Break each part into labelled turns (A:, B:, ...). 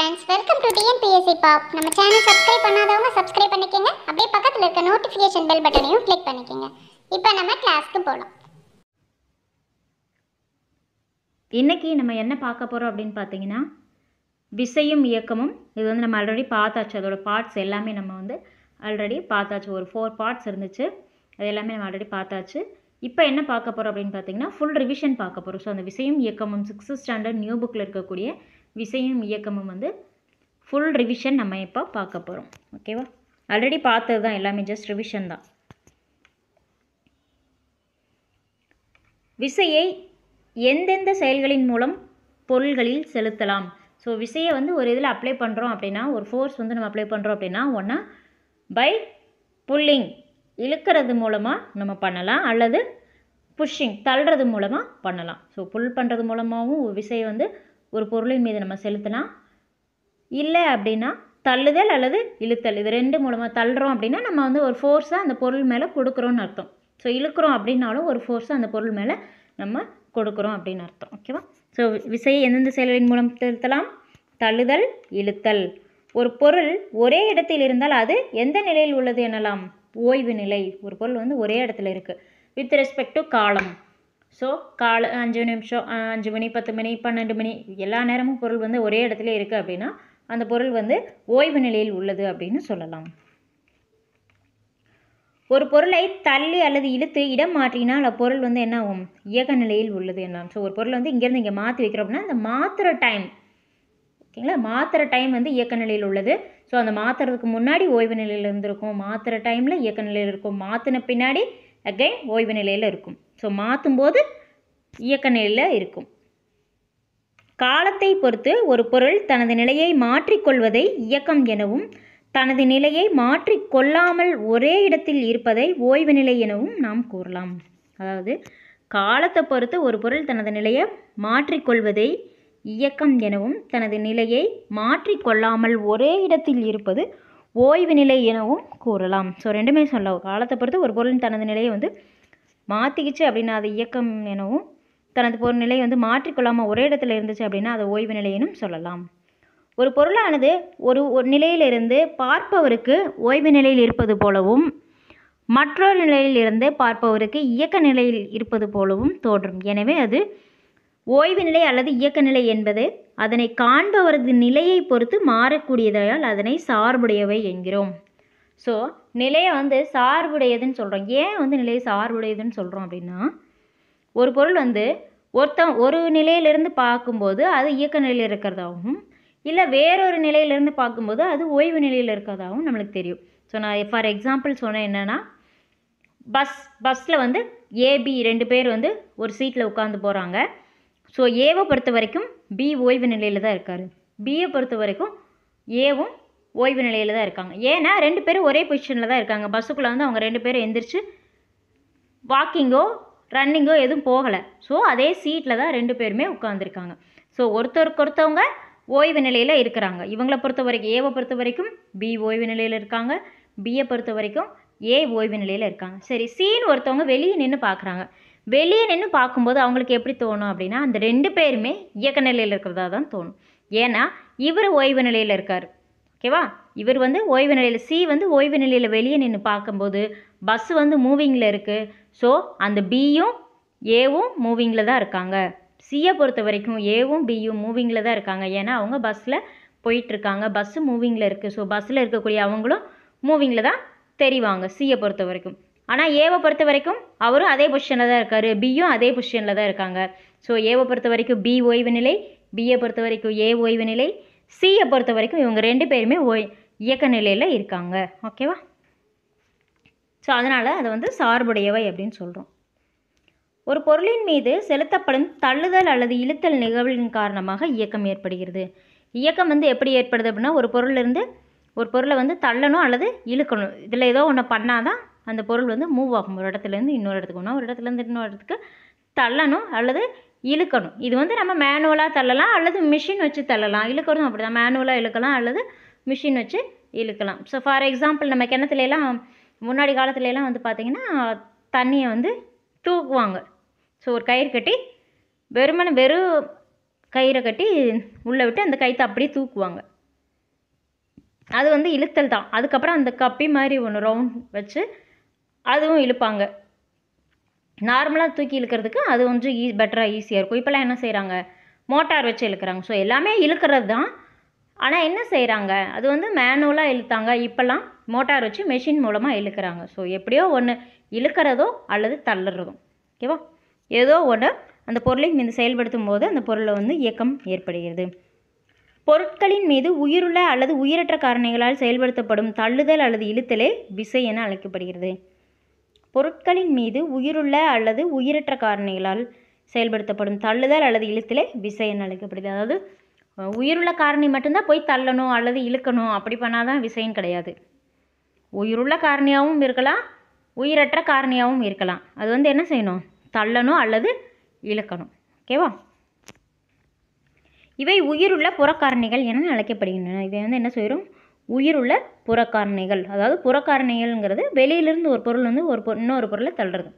A: friends welcome to TNPSC பாப் நம்ம channel subscribe பண்ணாதவங்க சப்ஸ்கிரைப் பண்ணிக்கோங்க அப்படியே பக்கத்தில் இருக்க நோட்டிஃபிகேஷன் பெல் பட்டனையும் கிளிக் பண்ணிக்கோங்க இப்போ நம்ம கிளாஸ்க்கு போகலாம் இன்றைக்கி நம்ம என்ன பார்க்க போகிறோம் அப்படின்னு பார்த்தீங்கன்னா விசையும் இயக்கமும் இது வந்து நம்ம ஆல்ரெடி பார்த்தாச்சு அதோடய பார்ட்ஸ் எல்லாமே நம்ம வந்து ஆல்ரெடி பார்த்தாச்சு ஒரு ஃபோர் பார்ட்ஸ் இருந்துச்சு அது எல்லாமே நம்ம ஆல்ரெடி பார்த்தாச்சு இப்போ என்ன பார்க்க போகிறோம் அப்படின்னு பார்த்தீங்கன்னா ஃபுல் ரிவிஷன் பார்க்க போகிறோம் ஸோ அந்த விசையும் இயக்கமும் சிக்ஸ்த் ஸ்டாண்டர்ட் நியூ புக்கில் இருக்கக்கூடிய விசையும் இயக்கமும் வந்து ஃபுல் ரிவிஷன் நம்ம இப்போ பார்க்க போகிறோம் ஓகேவா ஆல்ரெடி பார்த்தது தான் எல்லாமே ஜஸ்ட் ரிவிஷன் தான் விசையை எந்தெந்த செயல்களின் மூலம் பொருள்களில் செலுத்தலாம் ஸோ விசையை வந்து ஒரு இதில் அப்ளை பண்ணுறோம் அப்படின்னா ஒரு ஃபோர்ஸ் வந்து நம்ம அப்ளை பண்ணுறோம் அப்படின்னா ஒன்றா பை புல்லிங் இழுக்கிறது மூலமாக நம்ம பண்ணலாம் அல்லது புஷ்ஷிங் தள்ளுறது மூலமாக பண்ணலாம் ஸோ புல் பண்ணுறது மூலமாகவும் விசையை வந்து ஒரு பொருளின் மீது நம்ம செலுத்தலாம் இல்லை அப்படின்னா தள்ளுதல் அல்லது இழுத்தல் இது ரெண்டு மூலமாக தள்ளுறோம் அப்படின்னா நம்ம வந்து ஒரு ஃபோர்ஸாக அந்த பொருள் மேலே கொடுக்குறோன்னு அர்த்தம் ஸோ இழுக்கிறோம் அப்படின்னாலும் ஒரு ஃபோர்ஸாக அந்த பொருள் மேலே நம்ம கொடுக்குறோம் அப்படின்னு அர்த்தம் ஓகேவா ஸோ விசையை எந்தெந்த செயலின் மூலம் செலுத்தலாம் தள்ளுதல் இழுத்தல் ஒரு பொருள் ஒரே இடத்தில் இருந்தால் அது எந்த நிலையில் உள்ளது எனலாம் ஓய்வு நிலை ஒரு பொருள் வந்து ஒரே இடத்துல இருக்குது வித் ரெஸ்பெக்ட் டு காலம் ஸோ காலை அஞ்சு நிமிஷம் அஞ்சு மணி பத்து மணி பன்னெண்டு மணி எல்லா நேரமும் பொருள் வந்து ஒரே இடத்துல இருக்குது அப்படின்னா அந்த பொருள் வந்து ஓய்வு நிலையில் உள்ளது அப்படின்னு சொல்லலாம் ஒரு பொருளை தள்ளி அல்லது இழுத்து இடம் மாற்றினால் அப்பொருள் வந்து என்ன ஆகும் இயக்க நிலையில் உள்ளது என்ன ஸோ ஒரு பொருள் வந்து இங்கேருந்து இங்கே மாற்றி வைக்கிறோம் அப்படின்னா அந்த மாத்திர டைம் ஓகேங்களா மாத்திர டைம் வந்து இயக்க நிலையில் உள்ளது ஸோ அந்த மாத்துறதுக்கு முன்னாடி ஓய்வு நிலையில் இருந்திருக்கும் மாத்திர டைமில் இயக்க நிலையில் இருக்கும் மாற்றின பின்னாடி அகைன் ஓய்வு நிலையில் இருக்கும் ஸோ மாற்றும்போது இயக்க நிலையில் இருக்கும் காலத்தை பொறுத்து ஒரு பொருள் தனது நிலையை மாற்றிக்கொள்வதை இயக்கம் எனவும் தனது நிலையை மாற்றிக்கொள்ளாமல் ஒரே இடத்தில் இருப்பதை ஓய்வு நிலை எனவும் நாம் கூறலாம் அதாவது காலத்தை பொறுத்து ஒரு பொருள் தனது நிலையை மாற்றிக்கொள்வதை இயக்கம் எனவும் தனது நிலையை மாற்றிக்கொள்ளாமல் ஒரே இடத்தில் இருப்பது ஓய்வு நிலை எனவும் கூறலாம் ஸோ ரெண்டுமே சொல்லலாம் காலத்தை பொறுத்து ஒரு பொருளின் தனது நிலையை வந்து மாற்றிக்கிச்சு அப்படின்னா அது இயக்கம் எனவும் தனது பொருள் நிலையை வந்து மாற்றிக்கொள்ளாமல் ஒரே இடத்துல இருந்துச்சு அப்படின்னா அது ஓய்வு நிலையினும் சொல்லலாம் ஒரு பொருளானது ஒரு நிலையிலிருந்து பார்ப்பவருக்கு ஓய்வு நிலையில் இருப்பது போலவும் மற்றொரு நிலையிலிருந்து பார்ப்பவருக்கு இயக்க நிலையில் இருப்பது போலவும் தோன்றும் எனவே அது ஓய்வு நிலை அல்லது இயக்க நிலை என்பது அதனை காண்பவரது நிலையை பொறுத்து மாறக்கூடியதால் அதனை சார்புடையவை என்கிறோம் ஸோ நிலையை வந்து சார்புடையதுன்னு சொல்கிறோம் ஏன் வந்து நிலையை சார்புடையதுன்னு சொல்கிறோம் அப்படின்னா ஒரு பொருள் வந்து ஒருத்தன் ஒரு நிலையிலிருந்து பார்க்கும்போது அது இயக்க நிலையில் இருக்கிறதாகவும் இல்லை வேறொரு நிலையிலிருந்து பார்க்கும்போது அது ஓய்வு நிலையில் இருக்கிறதாகவும் நம்மளுக்கு தெரியும் ஸோ நான் ஃபார் எக்ஸாம்பிள் சொன்னேன் என்னென்னா பஸ் பஸ்ஸில் வந்து ஏபி ரெண்டு பேர் வந்து ஒரு சீட்டில் உட்காந்து போகிறாங்க ஸோ ஏவை பொறுத்த வரைக்கும் பி ஓய்வு நிலையில் தான் இருக்கார் பியை பொறுத்த வரைக்கும் ஏவும் ஓய்வு நிலையில் தான் இருக்காங்க ஏன்னா ரெண்டு பேரும் ஒரே பொசிஷனில் தான் இருக்காங்க பஸ்ஸுக்குள்ளே வந்து அவங்க ரெண்டு பேரும் எந்திரிச்சு வாக்கிங்கோ ரன்னிங்கோ எதுவும் போகலை ஸோ அதே சீட்டில் தான் ரெண்டு பேருமே உட்காந்துருக்காங்க ஸோ ஒருத்தருக்கு ஒருத்தவங்க ஓய்வு நிலையில் இருக்கிறாங்க இவங்களை பொறுத்த வரைக்கும் ஏவை பொறுத்த வரைக்கும் பி ஓய்வு நிலையில் இருக்காங்க பியை பொறுத்த வரைக்கும் ஏ ஓய்வு நிலையில் இருக்காங்க சரி சீன்னு ஒருத்தவங்க வெளியே நின்று பார்க்குறாங்க வெளியே நின்று பார்க்கும்போது அவங்களுக்கு எப்படி தோணும் அப்படின்னா அந்த ரெண்டு பேருமே இயக்க நிலையில் இருக்கிறதா தான் தோணும் ஏன்னா இவர் ஓய்வு நிலையில் இருக்கார் ஓகேவா இவர் வந்து ஓய்வு நிலையில் சி வந்து ஓய்வு நிலையில் வெளியே நின்று பார்க்கும்போது பஸ் வந்து மூவிங்கில் இருக்குது ஸோ அந்த பியும் ஏவும் மூவிங்கில் தான் இருக்காங்க சியை பொறுத்த வரைக்கும் ஏவும் பியும் மூவிங்கில் தான் இருக்காங்க ஏன்னா அவங்க பஸ்ஸில் போயிட்டுருக்காங்க பஸ்ஸு மூவிங்கில் இருக்குது ஸோ பஸ்ஸில் இருக்கக்கூடிய அவங்களும் மூவிங்கில் தான் தெரிவாங்க சியை பொறுத்த வரைக்கும் ஆனால் ஏவை பொறுத்த வரைக்கும் அவரும் அதே பொசிஷனில் தான் இருக்கார் பியும் அதே பொசிஷனில் தான் இருக்காங்க ஸோ ஏவை பொறுத்த வரைக்கும் பி ஓய்வு நிலை பிஏ பொறுத்த வரைக்கும் ஏ ஓய்வு நிலை சியை பொறுத்த வரைக்கும் இவங்க ரெண்டு பேருமே ஒய் இயக்க நிலையில் இருக்காங்க ஓகேவா ஸோ அதனால் அதை வந்து சார்புடையவை அப்படின்னு சொல்கிறோம் ஒரு பொருளின் மீது செலுத்தப்படும் தள்ளுதல் அல்லது இழுத்தல் நிகழ்வின் காரணமாக இயக்கம் ஏற்படுகிறது இயக்கம் வந்து எப்படி ஏற்படுது அப்படின்னா ஒரு பொருளிலிருந்து ஒரு பொருளை வந்து தள்ளணும் அல்லது இழுக்கணும் இதில் ஏதோ ஒன்று பண்ணால் தான் அந்த பொருள் வந்து மூவ் ஆகும் ஒரு இடத்துலேருந்து இன்னொரு இடத்துக்கு ஒன்றா ஒரு இடத்துலேருந்து இன்னொரு இடத்துக்கு தள்ளணும் அல்லது இழுக்கணும் இது வந்து நம்ம மேனுவலாக தள்ளலாம் அல்லது மிஷின் வச்சு தள்ளலாம் இழுக்கிறதும் அப்படி தான் மேனுவலாக இழுக்கலாம் அல்லது மிஷின் வச்சு இழுக்கலாம் ஸோ ஃபார் எக்ஸாம்பிள் நம்ம கிணத்துலலாம் முன்னாடி காலத்துலலாம் வந்து பார்த்திங்கன்னா தண்ணியை வந்து தூக்குவாங்க ஸோ ஒரு கயிறு கட்டி வெறுமனை வெறும் கயிறை கட்டி உள்ளே விட்டு அந்த கயிறு அப்படியே தூக்குவாங்க அது வந்து இழுத்தல் தான் அதுக்கப்புறம் அந்த கப்பி மாதிரி ஒன்று ரவுண்ட் வச்சு அதுவும் இழுப்பாங்க நார்மலாக தூக்கி இழுக்கிறதுக்கு அது கொஞ்சம் ஈ பெட்டராக ஈஸியாக இருக்கும் இப்போல்லாம் என்ன செய்கிறாங்க மோட்டார் வச்சு இழுக்கிறாங்க ஸோ எல்லாமே இழுக்கிறது தான் ஆனால் என்ன செய்கிறாங்க அது வந்து மேனுவலாக இழுத்தாங்க இப்போல்லாம் மோட்டார் வச்சு மெஷின் மூலமாக இழுக்கிறாங்க ஸோ எப்படியோ ஒன்று இழுக்கிறதோ அல்லது தள்ளுறதோ ஓகேவா ஏதோ ஒன்று அந்த பொருளை மீது செயல்படுத்தும் போது அந்த பொருளை வந்து இயக்கம் ஏற்படுகிறது பொருட்களின் மீது உயிருள்ள அல்லது உயிரற்ற காரணிகளால் செயல்படுத்தப்படும் தள்ளுதல் அல்லது இழுத்தலே விசை என அழைக்கப்படுகிறது பொருட்களின் மீது உயிருள்ள அல்லது உயிரற்ற காரணிகளால் செயல்படுத்தப்படும் தள்ளுதல் அல்லது இழுத்தலே விசை அழைக்கப்படுது அதாவது உயிருள்ள காரணி மட்டும்தான் போய் தள்ளணும் அல்லது இழுக்கணும் அப்படி பண்ணாதான் விசைன்னு கிடையாது உயிருள்ள காரணியாகவும் இருக்கலாம் உயிரற்ற காரணியாகவும் இருக்கலாம் அது வந்து என்ன செய்யணும் தள்ளணும் அல்லது இழுக்கணும் ஓகேவா இவை உயிருள்ள புறக்காரணிகள் என அழைக்கப்படுகின்றன இவை வந்து என்ன செய்கிறோம் உயிருள்ள புறக்காரணிகள் அதாவது புறக்காரணிகள்ங்கிறது வெளியிலிருந்து ஒரு பொருள் வந்து ஒரு இன்னொரு பொருளை தள்ளுறது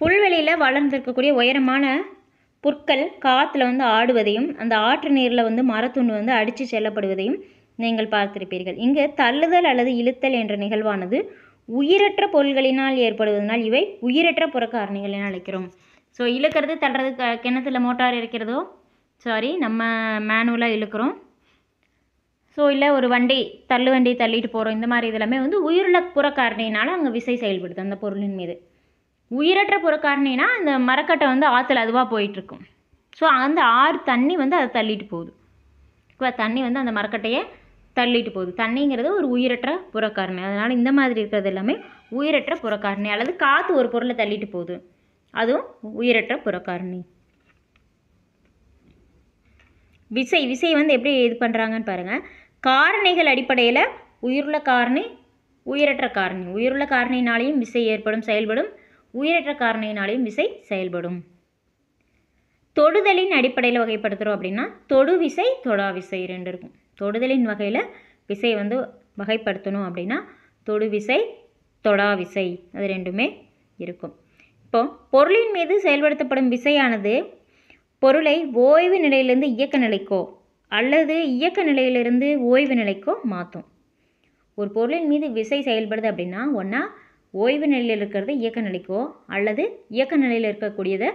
A: புல்வெளியில் வளர்ந்துருக்கக்கூடிய உயரமான புற்கள் காற்றுல வந்து ஆடுவதையும் அந்த ஆற்று நீரில் வந்து மரத்துண்டு வந்து அடித்து செல்லப்படுவதையும் நீங்கள் பார்த்திருப்பீர்கள் இங்கு தள்ளுதல் அல்லது இழுத்தல் என்ற நிகழ்வானது உயிரற்ற பொருள்களினால் ஏற்படுவதனால் இவை உயிரற்ற புறக்காரணிகள் என அழைக்கிறோம் ஸோ இழுக்கிறது தள்ளுறது க கிணத்துல மோட்டார் இருக்கிறதோ சாரி நம்ம மேனுவலாக இழுக்கிறோம் ஸோ இல்லை ஒரு வண்டி தள்ளு வண்டி தள்ளிட்டு போகிறோம் இந்த மாதிரி இதெல்லாமே வந்து உயிருள்ள புறக்காரணினால அங்கே விசை செயல்படுது அந்த பொருளின் மீது உயிரற்ற புறக்காரணினா அந்த மரக்கட்டை வந்து ஆற்றுல அதுவாக போயிட்டுருக்கும் ஸோ அந்த ஆறு தண்ணி வந்து அதை தள்ளிட்டு போகுது இப்போ தண்ணி வந்து அந்த மரக்கட்டையை தள்ளிட்டு போகுது தண்ணிங்கிறது ஒரு உயிரற்ற புறக்காரணி அதனால் இந்த மாதிரி இருக்கிறது எல்லாமே உயிரற்ற புறக்காரணி அல்லது காற்று ஒரு பொருளை தள்ளிட்டு போகுது அதுவும் உயிரற்ற புறக்காரணி விசை விசை வந்து எப்படி இது பண்ணுறாங்கன்னு பாருங்கள் காரணிகள் அடிப்படையில் உயிருள்ள காரணி உயிரற்ற காரணி உயிருள்ள காரணினாலேயும் விசை ஏற்படும் செயல்படும் உயிரற்ற காரணியினாலேயும் விசை செயல்படும் தொடுதலின் அடிப்படையில் வகைப்படுத்துகிறோம் அப்படின்னா தொடு விசை தொடா விசை ரெண்டு இருக்கும் தொடுதலின் வகையில் விசை வந்து வகைப்படுத்தணும் அப்படின்னா தொடு விசை தொடா விசை அது ரெண்டுமே இருக்கும் இப்போ பொருளின் மீது செயல்படுத்தப்படும் விசையானது பொருளை ஓய்வு நிலையிலிருந்து இயக்க நிலைக்கோ அல்லது இயக்க நிலையிலிருந்து ஓய்வு நிலைக்கோ மாற்றும் ஒரு பொருளின் மீது விசை செயல்படுது அப்படின்னா ஒன்றா ஓய்வு நிலையில் இருக்கிறது இயக்க நிலைக்கோ அல்லது இயக்க நிலையில் இருக்கக்கூடியதை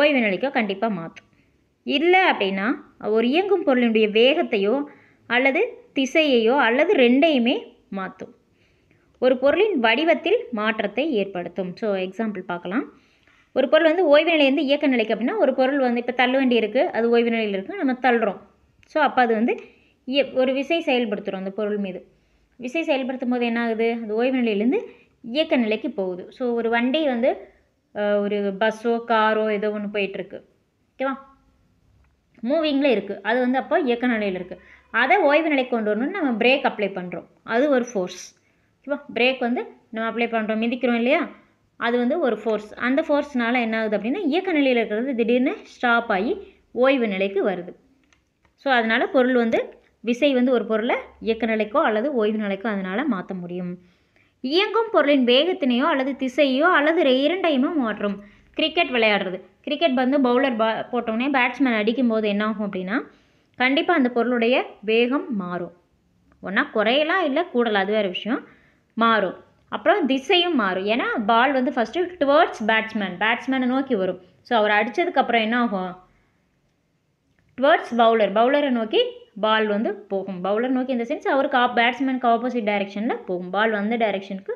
A: ஓய்வு நிலைக்கோ கண்டிப்பாக மாற்றும் இல்லை அப்படின்னா ஒரு இயங்கும் பொருளினுடைய வேகத்தையோ அல்லது திசையையோ அல்லது ரெண்டையுமே மாற்றும் ஒரு பொருளின் வடிவத்தில் மாற்றத்தை ஏற்படுத்தும் ஸோ எக்ஸாம்பிள் பார்க்கலாம் ஒரு பொருள் வந்து ஓய்வு நிலையிலேருந்து இயக்க நிலைக்கு அப்படின்னா ஒரு பொருள் வந்து இப்போ தள்ள வேண்டி இருக்குது அது ஓய்வு நிலையில் இருக்குது நம்ம தள்ளுறோம் ஸோ அப்போ அது வந்து ஒரு விசை செயல்படுத்துகிறோம் அந்த பொருள் மீது விசை செயல்படுத்தும் போது என்ன ஆகுது அது ஓய்வு நிலையிலேருந்து இயக்க நிலைக்கு போகுது ஸோ ஒரு வண்டி வந்து ஒரு பஸ்ஸோ காரோ ஏதோ ஒன்று போயிட்டுருக்கு ஓகேவா மூவிங்கில் இருக்குது அது வந்து அப்போ இயக்க நிலையில் இருக்குது அதை ஓய்வு நிலைக்கு கொண்டு வரணும்னு நம்ம பிரேக் அப்ளை பண்ணுறோம் அது ஒரு ஃபோர்ஸ் ஓகேவா பிரேக் வந்து நம்ம அப்ளை பண்ணுறோம் மிதிக்கிறோம் இல்லையா அது வந்து ஒரு ஃபோர்ஸ் அந்த ஃபோர்ஸ்னால் என்ன ஆகுது அப்படின்னா இயக்க நிலையில் இருக்கிறது திடீர்னு ஸ்டாப் ஆகி ஓய்வு நிலைக்கு வருது ஸோ அதனால் பொருள் வந்து விசை வந்து ஒரு பொருளை இயக்க நிலைக்கோ அல்லது ஓய்வு நிலைக்கோ அதனால் மாற்ற முடியும் இயங்கும் பொருளின் வேகத்தினையோ அல்லது திசையோ அல்லது இரண்டையுமோ மாற்றும் கிரிக்கெட் விளையாடுறது கிரிக்கெட் வந்து பவுலர் பா போட்டோடனே பேட்ஸ்மேன் அடிக்கும்போது என்ன ஆகும் அப்படின்னா கண்டிப்பாக அந்த பொருளுடைய வேகம் மாறும் ஒன்றா குறையலாம் இல்லை கூடலாம் அது வேறு விஷயம் மாறும் அப்புறம் திசையும் மாறும் ஏன்னா பால் வந்து ஃபஸ்ட்டு டுவர்ட்ஸ் பேட்ஸ்மேன் பேட்ஸ்மேனை நோக்கி வரும் ஸோ அவர் அடித்ததுக்கப்புறம் என்ன ஆகும் டுவர்ட்ஸ் பவுலர் பவுலரை நோக்கி பால் வந்து போகும் பவுலர் நோக்கி இந்த சென்ஸ் அவருக்கு ஆப் பேட்ஸ்மேனுக்கு ஆப்போசிட் டைரெக்ஷனில் போகும் பால் வந்த டைரெக்ஷனுக்கு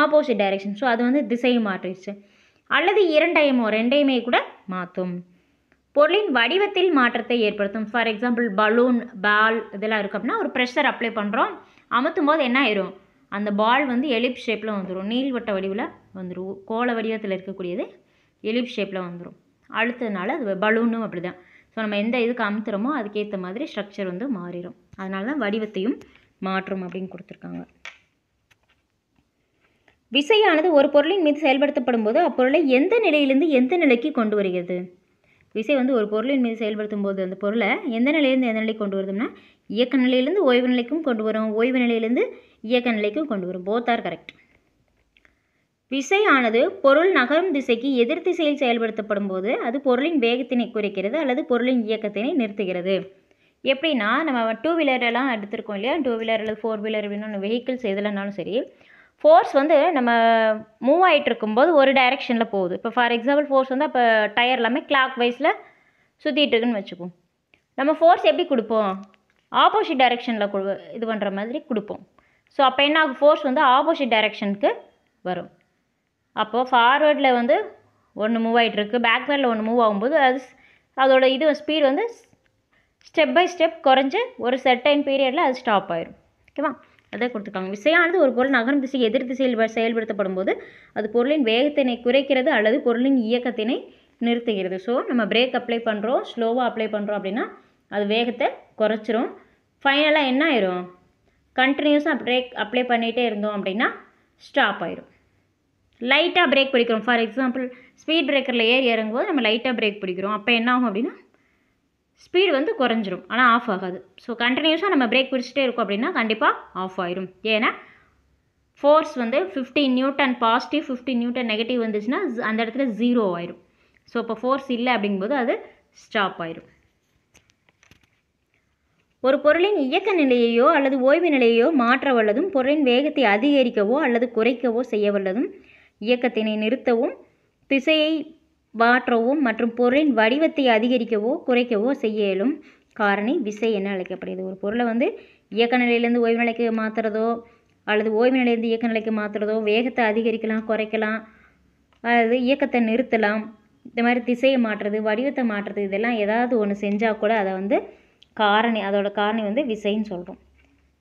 A: ஆப்போசிட் டைரெக்ஷன் ஸோ அது வந்து திசையும் மாற்றிடுச்சு அல்லது இரண்டையுமோ ரெண்டையுமே கூட மாற்றும் பொருளின் வடிவத்தில் மாற்றத்தை ஏற்படுத்தும் ஃபார் எக்ஸாம்பிள் பலூன் பால் இதெல்லாம் இருக்கும் அப்படின்னா ஒரு ப்ரெஷர் அப்ளை பண்ணுறோம் அமுத்தும் போது என்ன ஆயிரும் அந்த பால் வந்து எலிப் ஷேப்பில் வந்துடும் நீள்வட்ட வடிவில் வந்துடும் கோல வடிவத்தில் இருக்கக்கூடியது எலிப் ஷேப்பில் வந்துடும் அழுத்ததுனால அது பலூனும் அப்படி தான் ஸோ நம்ம எந்த இதுக்கு அமுத்துறோமோ அதுக்கேற்ற மாதிரி ஸ்ட்ரக்சர் வந்து மாறிடும் அதனால தான் வடிவத்தையும் மாற்றும் அப்படின்னு கொடுத்துருக்காங்க விசையானது ஒரு பொருளின் மீது செயல்படுத்தப்படும் போது அப்பொருளை எந்த நிலையிலிருந்து எந்த நிலைக்கு கொண்டு வருகிறது விசை வந்து ஒரு பொருளின் மீது செயல்படுத்தும் போது அந்த பொருளை எந்த நிலையிலேருந்து எந்த நிலைக்கு கொண்டு வருதுன்னா இயக்க நிலையிலேருந்து ஓய்வு நிலைக்கும் கொண்டு வரும் ஓய்வு நிலையிலேருந்து இயக்க நிலைக்கு கொண்டு வரும் போத் ஆர் கரெக்ட் விசையானது பொருள் நகரும் திசைக்கு எதிர் திசையில் செயல்படுத்தப்படும் போது அது பொருளின் வேகத்தினை குறைக்கிறது அல்லது பொருளின் இயக்கத்தினை நிறுத்துகிறது எப்படின்னா நம்ம டூ வீலரெல்லாம் எடுத்திருக்கோம் இல்லையா டூ வீலர் அல்லது ஃபோர் வீலர் அப்படின்னு வெஹிக்கிள்ஸ் எதுலனாலும் சரி ஃபோர்ஸ் வந்து நம்ம மூவ் ஆகிட்டு இருக்கும்போது ஒரு டைரெக்ஷனில் போகுது இப்போ ஃபார் எக்ஸாம்பிள் ஃபோர்ஸ் வந்து அப்போ டயர் எல்லாமே கிளாக் வைஸில் சுற்றிட்டு இருக்குன்னு வச்சுக்கோம் நம்ம ஃபோர்ஸ் எப்படி கொடுப்போம் ஆப்போசிட் டைரெக்ஷனில் இது பண்ணுற மாதிரி கொடுப்போம் ஸோ அப்போ என்ன ஆகும் ஃபோர்ஸ் வந்து ஆப்போசிட் டைரெக்ஷனுக்கு வரும் அப்போது ஃபார்வேர்டில் வந்து ஒன்று மூவ் ஆகிட்டுருக்கு பேக்வேர்டில் ஒன்று மூவ் ஆகும்போது அது அதோட இது ஸ்பீடு வந்து ஸ்டெப் பை ஸ்டெப் குறைஞ்சி ஒரு செர்டைன் பீரியடில் அது ஸ்டாப் ஆயிடும் ஓகேவா அதே கொடுத்துருக்காங்க விசையானது ஒரு பொருள் நகரும் திசை எதிர் திசையில் செயல்படுத்தப்படும் போது அது பொருளின் வேகத்தினை குறைக்கிறது அல்லது பொருளின் இயக்கத்தினை நிறுத்துகிறது ஸோ நம்ம பிரேக் அப்ளை பண்ணுறோம் ஸ்லோவாக அப்ளை பண்ணுறோம் அப்படின்னா அது வேகத்தை குறைச்சிரும் ஃபைனலாக என்ன ஆயிரும் கண்டினியூஸாக பிரேக் அப்ளை பண்ணிகிட்டே இருந்தோம் அப்படின்னா ஸ்டாப் ஆயிடும் லைட்டாக பிரேக் பிடிக்கிறோம் ஃபார் எக்ஸாம்பிள் ஸ்பீட் பிரேக்கரில் ஏறி இறங்கும்போது நம்ம லைட்டாக பிரேக் பிடிக்கிறோம் அப்போ என்ன ஆகும் அப்படின்னா ஸ்பீடு வந்து குறைஞ்சிரும் ஆனால் ஆஃப் ஆகாது ஸோ கண்டினியூஸாக நம்ம பிரேக் பிடிச்சிட்டே இருக்கோம் அப்படின்னா கண்டிப்பாக ஆஃப் ஆயிரும் ஏன்னா ஃபோர்ஸ் வந்து fifty newton positive fifty newton negative வந்துச்சுன்னா அந்த இடத்துல ஜீரோ ஆயிரும் ஸோ இப்போ ஃபோர்ஸ் இல்லை அப்படிங்கும்போது அது ஸ்டாப் ஆயிரும் ஒரு பொருளின் இயக்க நிலையையோ அல்லது ஓய்வு நிலையையோ மாற்ற வல்லதும் பொருளின் வேகத்தை அதிகரிக்கவோ அல்லது குறைக்கவோ செய்ய வல்லதும் இயக்கத்தினை நிறுத்தவும் திசையை மாற்றவும் மற்றும் பொருளின் வடிவத்தை அதிகரிக்கவோ குறைக்கவோ செய்ய இயலும் காரணி விசை என அழைக்கப்படுகிறது ஒரு பொருளை வந்து இயக்க நிலையிலேருந்து ஓய்வு நிலைக்கு மாற்றுறதோ அல்லது ஓய்வு நிலையிலேருந்து இயக்க நிலைக்கு மாற்றுறதோ வேகத்தை அதிகரிக்கலாம் குறைக்கலாம் அல்லது இயக்கத்தை நிறுத்தலாம் இந்த மாதிரி திசையை மாற்றுறது வடிவத்தை மாற்றுறது இதெல்லாம் ஏதாவது ஒன்று செஞ்சால் கூட அதை வந்து காரணி அதோட காரணி வந்து விசைன்னு சொல்கிறோம்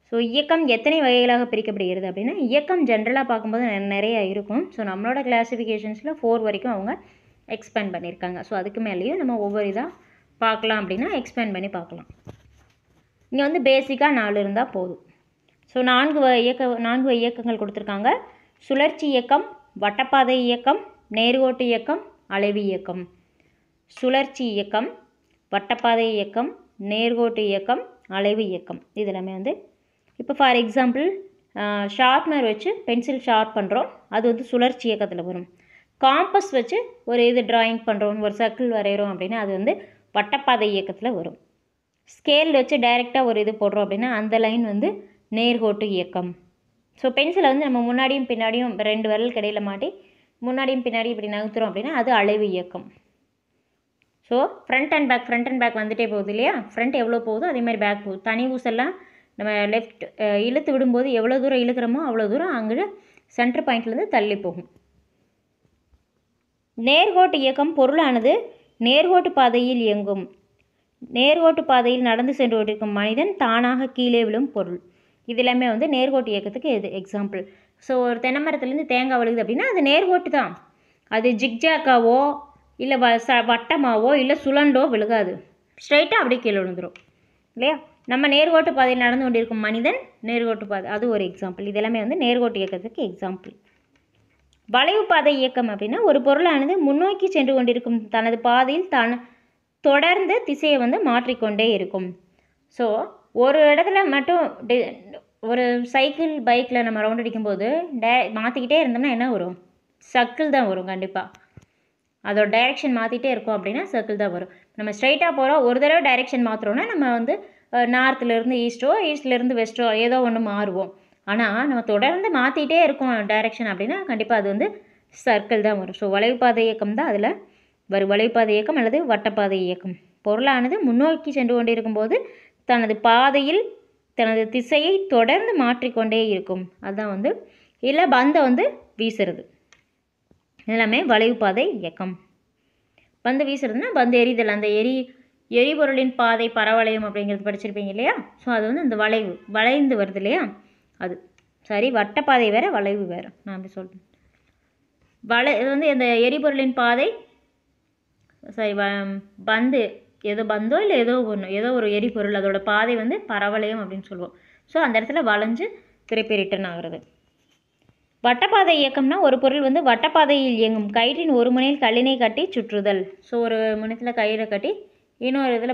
A: ஸோ இயக்கம் எத்தனை வகைகளாக பிரிக்கப்படுகிறது அப்படின்னா இயக்கம் ஜென்ரலாக பார்க்கும்போது நிறைய இருக்கும் ஸோ நம்மளோட கிளாஸிஃபிகேஷன்ஸில் ஃபோர் வரைக்கும் அவங்க எக்ஸ்பேண்ட் பண்ணியிருக்காங்க ஸோ அதுக்கு மேலேயும் நம்ம ஒவ்வொரு இதாக பார்க்கலாம் அப்படின்னா எக்ஸ்பேண்ட் பண்ணி பார்க்கலாம் இங்கே வந்து பேசிக்காக நாலு இருந்தால் போதும் ஸோ நான்கு இயக்க நான்கு இயக்கங்கள் கொடுத்துருக்காங்க சுழற்சி இயக்கம் வட்டப்பாதை இயக்கம் நேர்கோட்டு இயக்கம் அலைவு இயக்கம் சுழற்சி இயக்கம் வட்டப்பாதை இயக்கம் நேர்கோட்டு இயக்கம் அலைவு இயக்கம் இது எல்லாமே வந்து இப்போ ஃபார் எக்ஸாம்பிள் ஷார்ப்னர் வச்சு பென்சில் ஷார்ப் பண்ணுறோம் அது வந்து சுழற்சி இயக்கத்தில் வரும் காம்பஸ் வச்சு ஒரு இது ட்ராயிங் பண்ணுறோம் ஒரு சர்க்கிள் வரைகிறோம் அப்படின்னா அது வந்து வட்டப்பாதை இயக்கத்தில் வரும் ஸ்கேல் வச்சு டைரெக்டாக ஒரு இது போடுறோம் அப்படின்னா அந்த லைன் வந்து நேர்கோட்டு இயக்கம் ஸோ பென்சிலை வந்து நம்ம முன்னாடியும் பின்னாடியும் ரெண்டு விரல் கிடையில மாட்டி முன்னாடியும் பின்னாடி இப்படி நகர்த்துறோம் அப்படின்னா அது அலைவு இயக்கம் so front and back front and back வந்துட்டே போகுது இல்லையா ஃப்ரண்ட் எவ்வளோ போகுதோ அதேமாதிரி பேக் போகுது தனி ஊசெல்லாம் நம்ம லெஃப்ட் இழுத்து விடும்போது எவ்வளோ தூரம் இழுக்கிறோமோ அவ்வளோ தூரம் அங்கே சென்டர் பாயிண்ட்லேருந்து தள்ளி போகும் நேர்கோட்டு இயக்கம் பொருளானது நேர்கோட்டு பாதையில் இயங்கும் நேர்கோட்டு பாதையில் நடந்து சென்று கொண்டிருக்கும் மனிதன் தானாக கீழே விழும் பொருள் இது எல்லாமே வந்து நேர்கோட்டு இயக்கத்துக்கு இது எக்ஸாம்பிள் ஸோ ஒரு தென்னை மரத்துலேருந்து தேங்காய் விழுகுது அப்படின்னா அது நேர்கோட்டு தான் அது ஜிக்ஜாக்காவோ இல்லை வ ச வட்டமாவோ இல்லை சுழண்டோ விழுகாது ஸ்ட்ரைட்டாக அப்படியே கீழே விழுந்துடும் இல்லையா நம்ம நேர்கோட்டு பாதையில் நடந்து கொண்டிருக்கும் மனிதன் நேர்கோட்டு பாதை அது ஒரு எக்ஸாம்பிள் இதெல்லாமே வந்து நேர்கோட்டு இயக்கத்துக்கு எக்ஸாம்பிள் வளைவு பாதை இயக்கம் அப்படின்னா ஒரு பொருளானது முன்னோக்கி சென்று கொண்டிருக்கும் தனது பாதையில் தன் தொடர்ந்து திசையை வந்து மாற்றிக்கொண்டே இருக்கும் ஸோ ஒரு இடத்துல மட்டும் ஒரு சைக்கிள் பைக்கில் நம்ம ரவுண்ட் அடிக்கும்போது டே மாற்றிக்கிட்டே இருந்தோம்னா என்ன வரும் சக்கிள் தான் வரும் கண்டிப்பாக அதோட டைரெக்ஷன் மாற்றிட்டே இருக்கும் அப்படின்னா சர்க்கிள் தான் வரும் நம்ம ஸ்ட்ரைட்டாக போகிறோம் ஒரு தடவை டைரெக்ஷன் மாற்றுறோன்னா நம்ம வந்து நார்த்துலேருந்து ஈஸ்ட்டோ ஈஸ்ட்லேருந்து வெஸ்ட்டோ ஏதோ ஒன்று மாறுவோம் ஆனால் நம்ம தொடர்ந்து மாற்றிட்டே இருக்கும் டைரெக்ஷன் அப்படின்னா கண்டிப்பாக அது வந்து சர்க்கிள் தான் வரும் ஸோ வளைவுப்பாதை இயக்கம் தான் அதில் வரும் வளைவுப்பாதை இயக்கம் அல்லது வட்டப்பாதை இயக்கம் பொருளானது முன்னோக்கி சென்று கொண்டே போது தனது பாதையில் தனது திசையை தொடர்ந்து மாற்றிக்கொண்டே இருக்கும் அதுதான் வந்து இல்லை பந்தை வந்து வீசுறது எல்லாமே வளைவு பாதை இயக்கம் பந்து வீசுறதுன்னா பந்து எரிதல் அந்த எரி எரிபொருளின் பாதை பரவளையம் அப்படிங்கிறது படிச்சிருப்பீங்க இல்லையா ஸோ அது வந்து இந்த வளைவு வளைந்து வருது இல்லையா அது சரி வட்டப்பாதை வேறு வளைவு வேறு நான் அப்படி சொல்கிறேன் வளை இது வந்து இந்த எரிபொருளின் பாதை சாரி பந்து ஏதோ பந்தோ இல்லை ஏதோ ஒன்று ஏதோ ஒரு எரிபொருள் அதோட பாதை வந்து பரவளையம் அப்படின்னு சொல்லுவோம் ஸோ அந்த இடத்துல வளைஞ்சு திருப்பி ரிட்டர்ன் ஆகிறது வட்டப்பாதை இயக்கம்னா ஒரு பொருள் வந்து வட்டப்பாதையில் இயங்கும் கயிற்றின் ஒரு முனையில் கல்லினை கட்டி சுற்றுதல் ஸோ ஒரு முனத்தில் கயிறை கட்டி இன்னொரு இதில்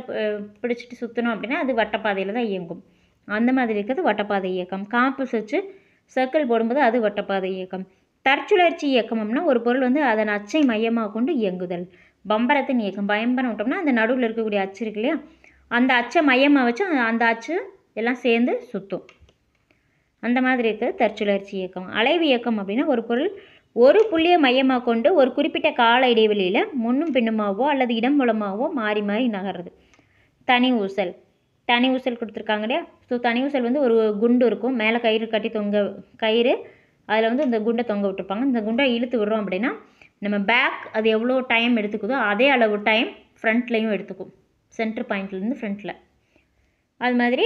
A: பிடிச்சிட்டு சுற்றணும் அப்படின்னா அது வட்டப்பாதையில் தான் இயங்கும் அந்த மாதிரி இருக்கிறது வட்டப்பாதை இயக்கம் காப்பு சச்சு சர்க்கிள் போடும்போது அது வட்டப்பாதை இயக்கம் தற்சுழற்சி இயக்கம்னா ஒரு பொருள் வந்து அதன் அச்சை மையமாக கொண்டு இயங்குதல் பம்பரத்தின் இயக்கம் பயம்பரம் விட்டோம்னா அந்த நடுவில் இருக்கக்கூடிய அச்சு இருக்கு இல்லையா அந்த அச்சை மையமாக வச்சு அந்த அச்சு எல்லாம் சேர்ந்து சுற்றும் அந்த மாதிரி இருக்குது தற்சுழற்சி இயக்கம் அலைவு இயக்கம் அப்படின்னா ஒரு பொருள் ஒரு புள்ளியை மையமாக கொண்டு ஒரு குறிப்பிட்ட கால இடைவெளியில் முன்னும் பின்னுமாவோ அல்லது இடம் மூலமாகவோ மாறி மாறி நகர்றது தனி ஊசல் தனி ஊசல் கொடுத்துருக்காங்க இல்லையா ஸோ தனி ஊசல் வந்து ஒரு குண்டு இருக்கும் மேலே கயிறு கட்டி தொங்க கயிறு அதில் வந்து இந்த குண்டை தொங்க விட்டுருப்பாங்க இந்த குண்டை இழுத்து விடுறோம் அப்படின்னா நம்ம பேக் அது எவ்வளோ டைம் எடுத்துக்குதோ அதே அளவு டைம் ஃப்ரண்ட்லேயும் எடுத்துக்கும் சென்ட்ரு பாயிண்ட்லேருந்து ஃப்ரண்ட்டில் அது மாதிரி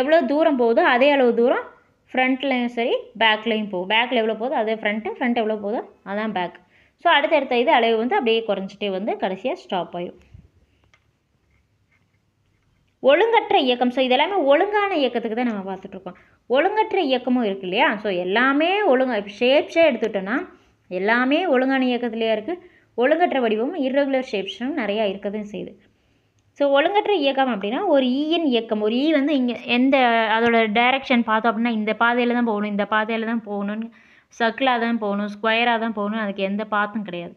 A: எவ்வளோ தூரம் போகுதோ அதே அளவு தூரம் ஃப்ரண்ட்லேயும் சரி பேக்லேயும் போகும் பேக்கில் எவ்வளோ போகுது அதே ஃப்ரண்ட்டு ஃப்ரண்ட் எவ்வளோ போதும் அதான் பேக் ஸோ அடுத்தடுத்த இது அளவு வந்து அப்படியே குறைஞ்சிட்டே வந்து கடைசியாக ஸ்டாப் ஆகிடும் ஒழுங்கற்ற இயக்கம் ஸோ இதெல்லாமே ஒழுங்கான இயக்கத்துக்கு தான் நம்ம பார்த்துட்ருக்கோம் ஒழுங்கற்ற இயக்கமும் இருக்கு இல்லையா ஸோ எல்லாமே ஒழுங்கா இப்போ ஷேப்ஸே எடுத்துட்டோன்னா எல்லாமே ஒழுங்கான இயக்கத்துலேயே இருக்குது ஒழுங்கற்ற வடிவமும் இர்ரெகுலர் ஷேப்ஸும் நிறையா இருக்கதும் செய்யுது ஸோ ஒழுங்கற்ற இயக்கம் அப்படின்னா ஒரு ஈயின் இயக்கம் ஒரு ஈ வந்து இங்கே எந்த அதோட டைரக்ஷன் பார்த்தோம் அப்படின்னா இந்த பாதையில் தான் போகணும் இந்த பாதையில் தான் போகணும்னு சர்க்கிளாக தான் போகணும் ஸ்கொயராக தான் போகணும் அதுக்கு எந்த பாத்தும் கிடையாது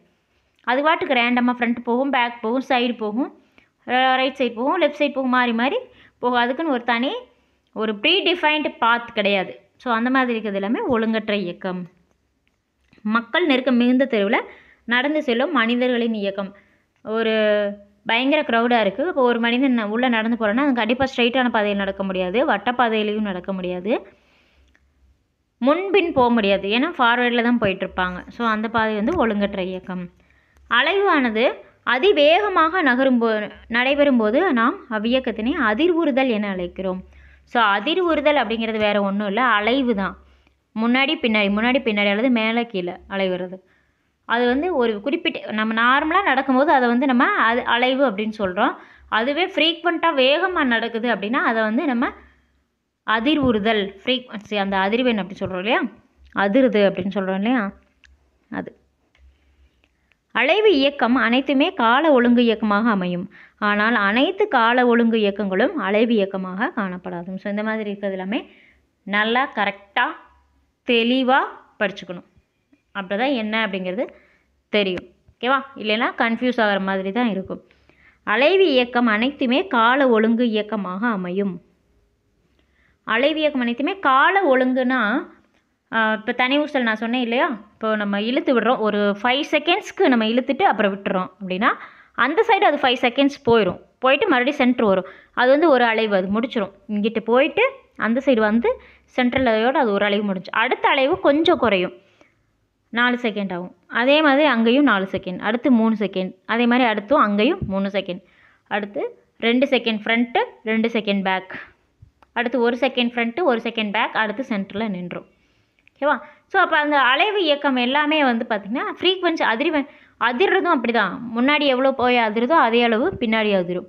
A: அது பாட்டுக்கு ரேண்டமாக ஃப்ரண்ட் போகும் பேக் போகும் சைடு போகும் ரைட் சைடு போகும் லெஃப்ட் சைடு போகும் மாறி மாறி போகும் அதுக்குன்னு ஒரு தனி ஒரு ப்ரீ டிஃபைன்டு பாத் கிடையாது ஸோ அந்த மாதிரி இருக்கிறது எல்லாமே ஒழுங்கற்ற இயக்கம் மக்கள் நெருக்கம் மிகுந்த தெருவில் நடந்து செல்லும் மனிதர்களின் இயக்கம் ஒரு பயங்கர க்ரௌடாக இருக்குது இப்போ ஒரு மனிதன் உள்ளே நடந்து போகிறேன்னா அது கண்டிப்பாக ஸ்ட்ரைட்டான பாதையில் நடக்க முடியாது வட்டப்பாதையிலையும் நடக்க முடியாது முன்பின் போக முடியாது ஏன்னா ஃபார்வேர்டில் தான் போயிட்டுருப்பாங்க ஸோ அந்த பாதை வந்து ஒழுங்கற்ற இயக்கம் அலைவானது அதிவேகமாக நகரும் போ நடைபெறும் போது நாம் அவ்வியக்கத்தினை அதிர்வுறுதல் என அழைக்கிறோம் ஸோ அதிர்வுறுதல் அப்படிங்கிறது வேறு ஒன்றும் இல்லை அலைவு தான் முன்னாடி பின்னாடி முன்னாடி பின்னாடி அல்லது மேலே கீழே அலைவுறது அது வந்து ஒரு குறிப்பிட்ட நம்ம நார்மலாக நடக்கும்போது அதை வந்து நம்ம அது அலைவு அப்படின்னு சொல்கிறோம் அதுவே ஃப்ரீக்வெண்ட்டாக வேகமாக நடக்குது அப்படின்னா அதை வந்து நம்ம அதிர்வுறுதல் ஃப்ரீக்வன்சி அந்த அதிர்வெண் அப்படி சொல்கிறோம் இல்லையா அதிருது அப்படின்னு சொல்கிறோம் இல்லையா அது அலைவு இயக்கம் அனைத்துமே கால ஒழுங்கு இயக்கமாக அமையும் ஆனால் அனைத்து கால ஒழுங்கு இயக்கங்களும் அலைவு இயக்கமாக காணப்படாது ஸோ இந்த மாதிரி இருக்கிறது எல்லாமே நல்லா கரெக்டாக தெளிவாக படிச்சுக்கணும் அப்படி தான் என்ன அப்படிங்கிறது தெரியும் ஓகேவா இல்லைன்னா கன்ஃபியூஸ் ஆகிற மாதிரி தான் இருக்கும் அலைவி இயக்கம் அனைத்துமே கால ஒழுங்கு இயக்கமாக அமையும் அலைவி இயக்கம் அனைத்துமே கால ஒழுங்குனா இப்போ தனி ஊசல் நான் சொன்னேன் இல்லையா இப்போ நம்ம இழுத்து விடுறோம் ஒரு ஃபைவ் செகண்ட்ஸ்க்கு நம்ம இழுத்துட்டு அப்புறம் விட்டுறோம் அப்படின்னா அந்த சைடு அது ஃபைவ் செகண்ட்ஸ் போயிடும் போயிட்டு மறுபடியும் சென்ட்ரு வரும் அது வந்து ஒரு அலைவு அது முடிச்சிடும் இங்கிட்டு போயிட்டு அந்த சைடு வந்து சென்ட்ரல் அலைவோடு அது ஒரு அலைவு முடிஞ்சு அடுத்த அலைவு கொஞ்சம் குறையும் நாலு செகண்ட் ஆகும் அதே மாதிரி அங்கேயும் நாலு செகண்ட் அடுத்து மூணு செகண்ட் அதே மாதிரி அடுத்தும் அங்கேயும் மூணு செகண்ட் அடுத்து ரெண்டு செகண்ட் ஃப்ரண்ட்டு ரெண்டு செகண்ட் பேக் அடுத்து ஒரு செகண்ட் ஃப்ரண்ட்டு ஒரு செகண்ட் பேக் அடுத்து சென்டரில் நின்றோம் ஓகேவா ஸோ அப்போ அந்த அலைவு இயக்கம் எல்லாமே வந்து பார்த்திங்கன்னா ஃப்ரீக்வன்சி அதிர்வ அதிர்றதும் அப்படி தான் முன்னாடி எவ்வளோ போய் அதிருதோ அதே அளவு பின்னாடி அதிரும்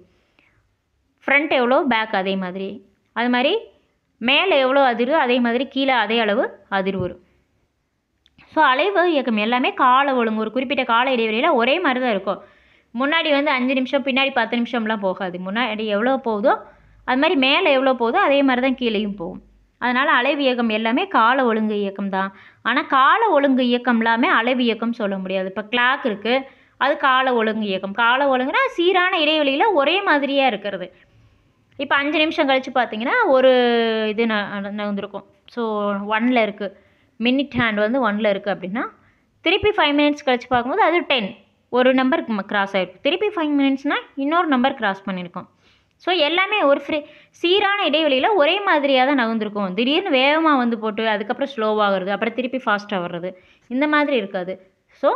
A: ஃப்ரண்ட் எவ்வளோ பேக் அதே மாதிரி அது மாதிரி மேலே எவ்வளோ அதிருதோ அதே மாதிரி கீழே அதே அளவு அதிர்வு வரும் ஸோ அலைவு இயக்கம் எல்லாமே கால ஒழுங்கு ஒரு குறிப்பிட்ட கால இடைவெளியில் ஒரே மாதிரி தான் இருக்கும் முன்னாடி வந்து அஞ்சு நிமிஷம் பின்னாடி பத்து நிமிஷம்லாம் போகாது முன்னாடி எவ்வளோ போகுதோ அது மாதிரி மேலே எவ்வளோ போகுதோ அதே மாதிரி தான் கீழேயும் போகும் அதனால் அலைவு இயக்கம் எல்லாமே கால ஒழுங்கு இயக்கம் தான் ஆனால் கால ஒழுங்கு இயக்கம் எல்லாமே அலைவு இயக்கம் சொல்ல முடியாது இப்போ கிளாக் இருக்குது அது கால ஒழுங்கு இயக்கம் கால ஒழுங்குனா சீரான இடைவெளியில் ஒரே மாதிரியாக இருக்கிறது இப்போ அஞ்சு நிமிஷம் கழித்து பார்த்தீங்கன்னா ஒரு இது நடந்திருக்கும் ஸோ ஒன்னில் இருக்குது மினிட் ஹேண்ட் வந்து ஒனில் இருக்குது அப்படின்னா திருப்பி ஃபைவ் மினிட்ஸ் கழிச்சு பார்க்கும்போது அது டென் ஒரு நம்பர் கிராஸ் ஆகிருக்கும் திருப்பி ஃபைவ் மினிட்ஸ்னால் இன்னொரு நம்பர் கிராஸ் பண்ணியிருக்கோம் ஸோ எல்லாமே ஒரு ஃப்ரீ சீரான இடைவெளியில் ஒரே மாதிரியாக தான் நகர்ந்துருக்கும் திடீர்னு வேகமாக வந்து போட்டு அதுக்கப்புறம் ஸ்லோவாகிறது அப்புறம் திருப்பி ஃபாஸ்ட்டாக வர்றது இந்த மாதிரி இருக்காது ஸோ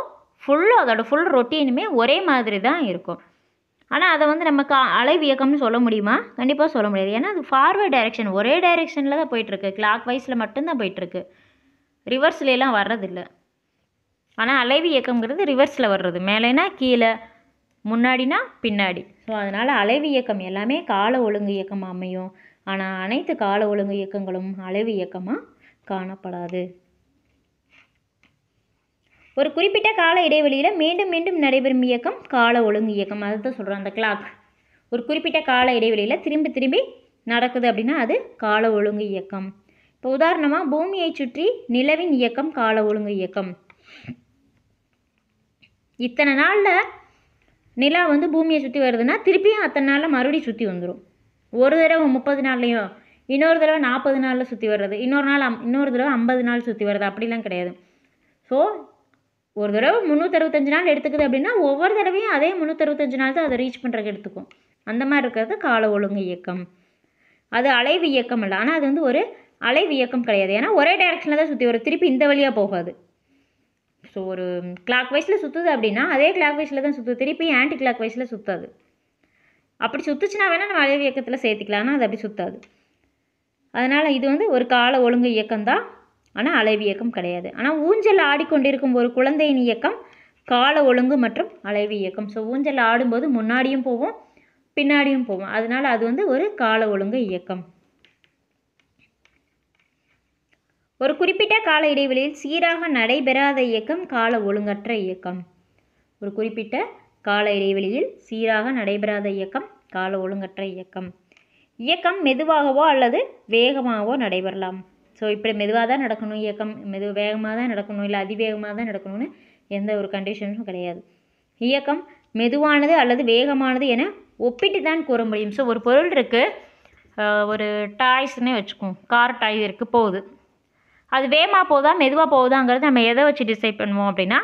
A: ஃபுல்லும் அதோடய ஃபுல் ரொட்டீனுமே ஒரே மாதிரி தான் இருக்கும் ஆனால் அதை வந்து நமக்கு அலைவு இயக்கம்னு சொல்ல முடியுமா கண்டிப்பாக சொல்ல முடியாது ஏன்னா அது ஃபார்வேர்ட் டைரெக்ஷன் ஒரே டைரெக்ஷனில் தான் போயிட்டுருக்கு கிளாக் வைஸில் மட்டும்தான் போயிட்டுருக்கு ரிவர்ஸ்லாம் வர்றதில்ல ஆனால் அலைவு இயக்கம்ங்கிறது ரிவர்ஸில் வர்றது மேலேனா கீழே முன்னாடினா பின்னாடி ஸோ அதனால் அலைவு இயக்கம் எல்லாமே கால ஒழுங்கு இயக்கமாக அமையும் ஆனால் அனைத்து கால ஒழுங்கு இயக்கங்களும் அலைவு இயக்கமாக காணப்படாது ஒரு குறிப்பிட்ட கால இடைவெளியில் மீண்டும் மீண்டும் நடைபெறும் இயக்கம் கால ஒழுங்கு இயக்கம் அதுதான் தான் சொல்கிறோம் அந்த கிளாக் ஒரு குறிப்பிட்ட கால இடைவெளியில் திரும்பி திரும்பி நடக்குது அப்படின்னா அது கால ஒழுங்கு இயக்கம் இப்போ உதாரணமாக பூமியை சுற்றி நிலவின் இயக்கம் கால ஒழுங்கு இயக்கம் இத்தனை நாளில் நிலா வந்து பூமியை சுற்றி வருதுன்னா திருப்பியும் அத்தனை நாளில் மறுபடியும் சுற்றி வந்துடும் ஒரு தடவை முப்பது நாள்லையும் இன்னொரு தடவை நாற்பது நாளில் சுற்றி வர்றது இன்னொரு நாள் இன்னொரு தடவை ஐம்பது நாள் சுற்றி வர்றது அப்படிலாம் கிடையாது ஸோ ஒரு தடவை முந்நூற்றறுபத்தஞ்சு நாள் எடுத்துக்குது அப்படின்னா ஒவ்வொரு தடவையும் அதே முந்நூற்றறுபத்தஞ்சு நாள் தான் அதை ரீச் பண்ணுறதுக்கு எடுத்துக்கும் அந்த மாதிரி இருக்கிறது கால ஒழுங்கு இயக்கம் அது அலைவு இயக்கம் இல்லை ஆனால் அது வந்து ஒரு அலை வியக்கம் கிடையாது ஏன்னா ஒரே டைரக்ஷனில் தான் சுற்றி வரும் திருப்பி இந்த வழியாக போகாது ஸோ ஒரு கிளாக் வைஸில் சுற்றுது அப்படின்னா அதே கிளாக் வைஸில் தான் சுற்று திருப்பி ஆன்டி கிளாக் வைஸில் சுற்றாது அப்படி சுற்றுச்சுன்னா வேணால் நம்ம அலை இயக்கத்தில் சேர்த்துக்கலாம்னா அது அப்படி சுற்றாது அதனால் இது வந்து ஒரு கால ஒழுங்கு இயக்கம் தான் ஆனால் அலைவு இயக்கம் கிடையாது ஆனால் ஊஞ்சல் ஆடிக்கொண்டிருக்கும் ஒரு குழந்தையின் இயக்கம் கால ஒழுங்கு மற்றும் அலைவு இயக்கம் ஸோ ஊஞ்சல் ஆடும்போது முன்னாடியும் போவோம் பின்னாடியும் போவோம் அதனால் அது வந்து ஒரு கால ஒழுங்கு இயக்கம் ஒரு குறிப்பிட்ட கால இடைவெளியில் சீராக நடைபெறாத இயக்கம் கால ஒழுங்கற்ற இயக்கம் ஒரு குறிப்பிட்ட கால இடைவெளியில் சீராக நடைபெறாத இயக்கம் கால ஒழுங்கற்ற இயக்கம் இயக்கம் மெதுவாகவோ அல்லது வேகமாகவோ நடைபெறலாம் ஸோ இப்படி மெதுவாக தான் நடக்கணும் இயக்கம் மெது வேகமாக தான் நடக்கணும் இல்லை அதிவேகமாக தான் நடக்கணும்னு எந்த ஒரு கண்டிஷனும் கிடையாது இயக்கம் மெதுவானது அல்லது வேகமானது என ஒப்பிட்டு தான் கூற முடியும் ஸோ ஒரு பொருள் இருக்குது ஒரு டாய்ஸ்னே வச்சுக்கோம் கார் டாய் இருக்குது போகுது அது வேகமாக போகுதா மெதுவாக போகுதாங்கிறது நம்ம எதை வச்சு டிசைட் பண்ணுவோம் அப்படின்னா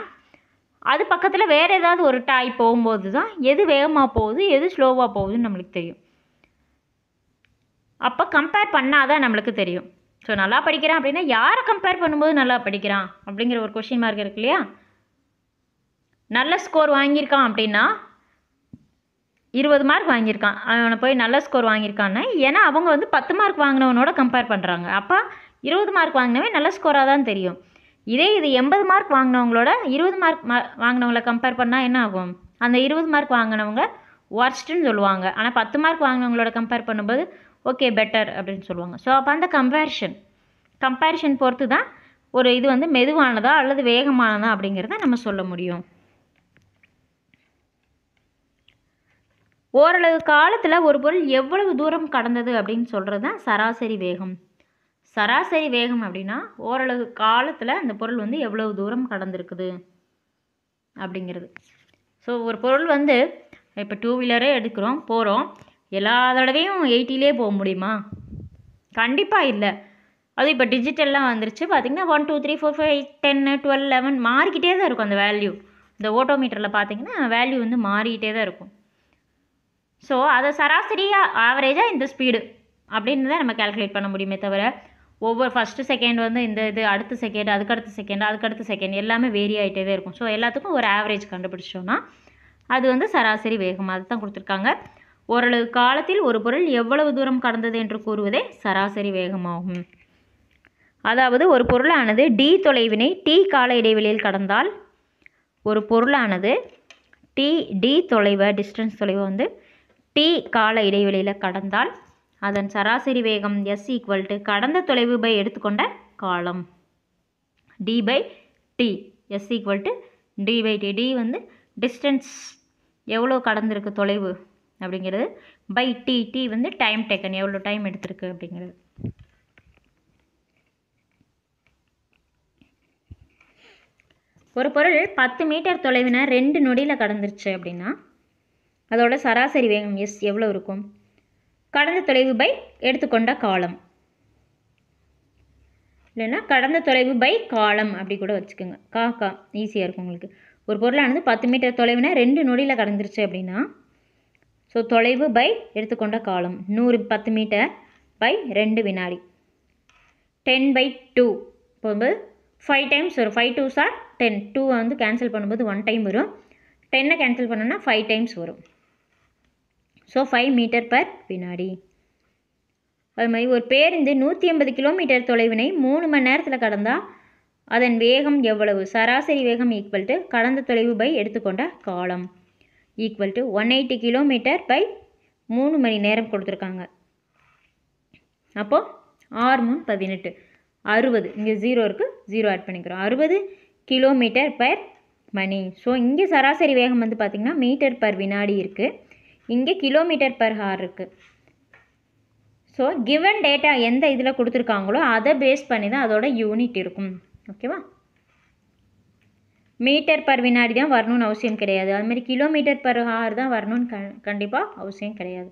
A: அது பக்கத்தில் வேறு ஏதாவது ஒரு டாய் போகும்போது தான் எது வேகமாக போகுது எது ஸ்லோவாக போகுதுன்னு நம்மளுக்கு தெரியும் அப்போ கம்பேர் பண்ணால் தான் நம்மளுக்கு தெரியும் ஸோ நல்லா படிக்கிறான் அப்படின்னா யாரை கம்பேர் பண்ணும்போது நல்லா படிக்கிறான் அப்படிங்கிற ஒரு கொஷின் மார்க் இருக்கு இல்லையா நல்ல ஸ்கோர் வாங்கியிருக்கான் அப்படின்னா இருபது மார்க் வாங்கியிருக்கான் அவனை போய் நல்ல ஸ்கோர் வாங்கியிருக்கான்னு ஏன்னா அவங்க வந்து பத்து மார்க் வாங்கினவனோட கம்பேர் பண்ணுறாங்க அப்போ இருபது மார்க் வாங்கினவே நல்ல ஸ்கோராக தான் தெரியும் இதே இது எண்பது மார்க் வாங்கினவங்களோட இருபது மார்க் மா வாங்கினவங்கள கம்பேர் பண்ணால் என்ன ஆகும் அந்த இருபது மார்க் வாங்கினவங்க ஒர்ஸ்ட்டுன்னு சொல்லுவாங்க ஆனால் பத்து மார்க் வாங்கினவங்களோட கம்பேர் பண்ணும்போது ஓகே பெட்டர் அப்படின்னு சொல்லுவாங்க ஸோ அப்போ அந்த கம்பேரிஷன் கம்பேரிஷன் பொறுத்து தான் ஒரு இது வந்து மெதுவானதா அல்லது வேகமானதா அப்படிங்கிறத நம்ம சொல்ல முடியும் ஓரளவு காலத்தில் ஒரு பொருள் எவ்வளவு தூரம் கடந்தது அப்படின்னு சொல்கிறது தான் சராசரி வேகம் சராசரி வேகம் அப்படின்னா ஓரளவு காலத்தில் அந்த பொருள் வந்து எவ்வளவு தூரம் கடந்திருக்குது அப்படிங்கிறது ஸோ ஒரு பொருள் வந்து இப்போ டூ வீலரே எடுக்கிறோம் போகிறோம் எல்லா தடவையும் எயிட்டிலே போக முடியுமா கண்டிப்பாக இல்லை அது இப்போ டிஜிட்டல்லாம் வந்துருச்சு பார்த்தீங்கன்னா one two three four five eight டென்னு டுவெல் லெவன் மாறிக்கிட்டே தான் இருக்கும் அந்த வேல்யூ இந்த ஓட்டோமீட்டரில் பார்த்தீங்கன்னா வேல்யூ வந்து மாறிக்கிட்டே தான் இருக்கும் ஸோ அதை சராசரியாக ஆவரேஜாக இந்த ஸ்பீடு அப்படின்னு தான் நம்ம கேல்குலேட் பண்ண முடியுமே தவிர ஒவ்வொரு ஃபஸ்ட்டு செகண்ட் வந்து இந்த இது அடுத்த செகண்ட் அதுக்கடுத்த செகண்ட் அதுக்கடுத்த செகண்ட் எல்லாமே வேரி ஆகிட்டே தான் இருக்கும் ஸோ எல்லாத்துக்கும் ஒரு ஆவரேஜ் கண்டுபிடிச்சோன்னா அது வந்து சராசரி வேகம் அதுதான் கொடுத்துருக்காங்க ஓரளவு காலத்தில் ஒரு பொருள் எவ்வளவு தூரம் கடந்தது என்று கூறுவதே சராசரி வேகமாகும் அதாவது ஒரு பொருளானது டி தொலைவினை டி கால இடைவெளியில் கடந்தால் ஒரு பொருளானது டி டி தொலைவை டிஸ்டன்ஸ் தொலைவை வந்து டி கால இடைவெளியில் கடந்தால் அதன் சராசரி வேகம் எஸ் ஈக்குவல் டு கடந்த தொலைவு பை எடுத்துக்கொண்ட காலம் D by T S equal to D by T T வந்து டிஸ்டன்ஸ் எவ்வளோ கடந்திருக்கு தொலைவு அப்படிங்கிறது பை டி டி வந்து டைம் டேக்கன் எவ்வளோ டைம் எடுத்திருக்கு அப்படிங்கிறது ஒரு பொருள் பத்து மீட்டர் தொலைவின ரெண்டு நொடியில் கடந்துருச்சு அப்படின்னா அதோட சராசரி வேகம் எஸ் எவ்வளோ இருக்கும் கடந்த தொலைவு பை எடுத்துக்கொண்ட காலம் இல்லைன்னா கடந்த தொலைவு பை காலம் அப்படி கூட வச்சுக்கோங்க காக்கா ஈஸியாக இருக்கும் உங்களுக்கு ஒரு பொருளானது பத்து மீட்டர் தொலைவுனா ரெண்டு நொடியில் கடந்துருச்சு அப்படின்னா ஸோ தொலைவு பை எடுத்துக்கொண்ட காலம் நூறு பத்து மீட்டர் பை ரெண்டு வினாடி டென் பை டூ போகும்போது ஃபைவ் டைம்ஸ் வரும் ஃபைவ் டூ சார் டென் டூவை வந்து கேன்சல் பண்ணும்போது ஒன் டைம் வரும் டென்னை கேன்சல் பண்ணோன்னா ஃபைவ் டைம்ஸ் வரும் ஸோ ஃபைவ் மீட்டர் பர் வினாடி அது மாதிரி ஒரு பேருந்து நூற்றி ஐம்பது கிலோமீட்டர் தொலைவினை மூணு மணி நேரத்தில் கடந்தால் அதன் வேகம் எவ்வளவு சராசரி வேகம் ஈக்குவல் டு கடந்த தொலைவு பை எடுத்துக்கொண்ட காலம் equal to one eighty kilometre by மூணு மணி நேரம் கொடுத்துருக்காங்க அப்போது ஆறு மூணு பதினெட்டு அறுபது இங்கே ஜீரோ இருக்குது ஜீரோ ஆட் பண்ணிக்கிறோம் அறுபது கிலோமீட்டர் பர் மணி ஸோ இங்கே சராசரி வேகம் வந்து பார்த்திங்கன்னா மீட்டர் பர் வினாடி இருக்குது இங்கே கிலோமீட்டர் பர் ஹார் இருக்குது ஸோ கிவன் டேட்டா எந்த இதில் கொடுத்துருக்காங்களோ அதை பேஸ் பண்ணி தான் அதோட யூனிட் இருக்கும் ஓகேவா மீட்டர் பர் வினாடி தான் வரணும்னு அவசியம் கிடையாது அதுமாதிரி கிலோமீட்டர் பர் ஹார் தான் வரணும்னு க கண்டிப்பாக அவசியம் கிடையாது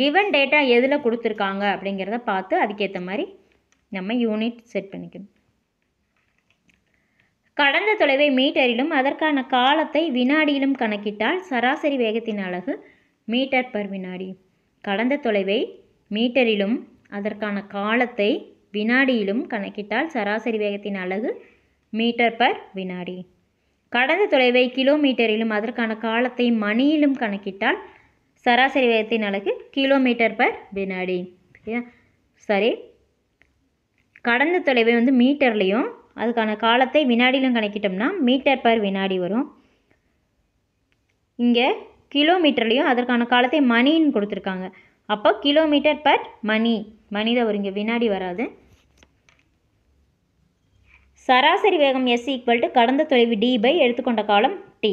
A: கிவன் டேட்டா எதில் கொடுத்துருக்காங்க அப்படிங்கிறத பார்த்து அதுக்கேற்ற மாதிரி நம்ம யூனிட் செட் பண்ணிக்கணும் கடந்த தொலைவை மீட்டரிலும் அதற்கான காலத்தை வினாடியிலும் கணக்கிட்டால் சராசரி வேகத்தின் அழகு மீட்டர் பர் வினாடி கடந்த தொலைவை மீட்டரிலும் அதற்கான காலத்தை வினாடியிலும் கணக்கிட்டால் சராசரி வேகத்தின் அலகு மீட்டர் பர் வினாடி கடந்த தொலைவை கிலோமீட்டரிலும் அதற்கான காலத்தை மணியிலும் கணக்கிட்டால் சராசரி வேகத்தின் அலகு கிலோமீட்டர் பர் வினாடி சரி கடந்த தொலைவை வந்து மீட்டர்லேயும் அதுக்கான காலத்தை வினாடியிலும் கணக்கிட்டோம்னா மீட்டர் பர் வினாடி வரும் இங்கே கிலோமீட்டர்லேயும் அதற்கான காலத்தை மணின்னு கொடுத்துருக்காங்க அப்போ கிலோமீட்டர் பர் மணி மணி தான் இங்கே வினாடி வராது சராசரி வேகம் எஸ் ஈக்குவல் டு கடந்த தொலைவு டி பை எடுத்துக்கொண்ட காலம் டி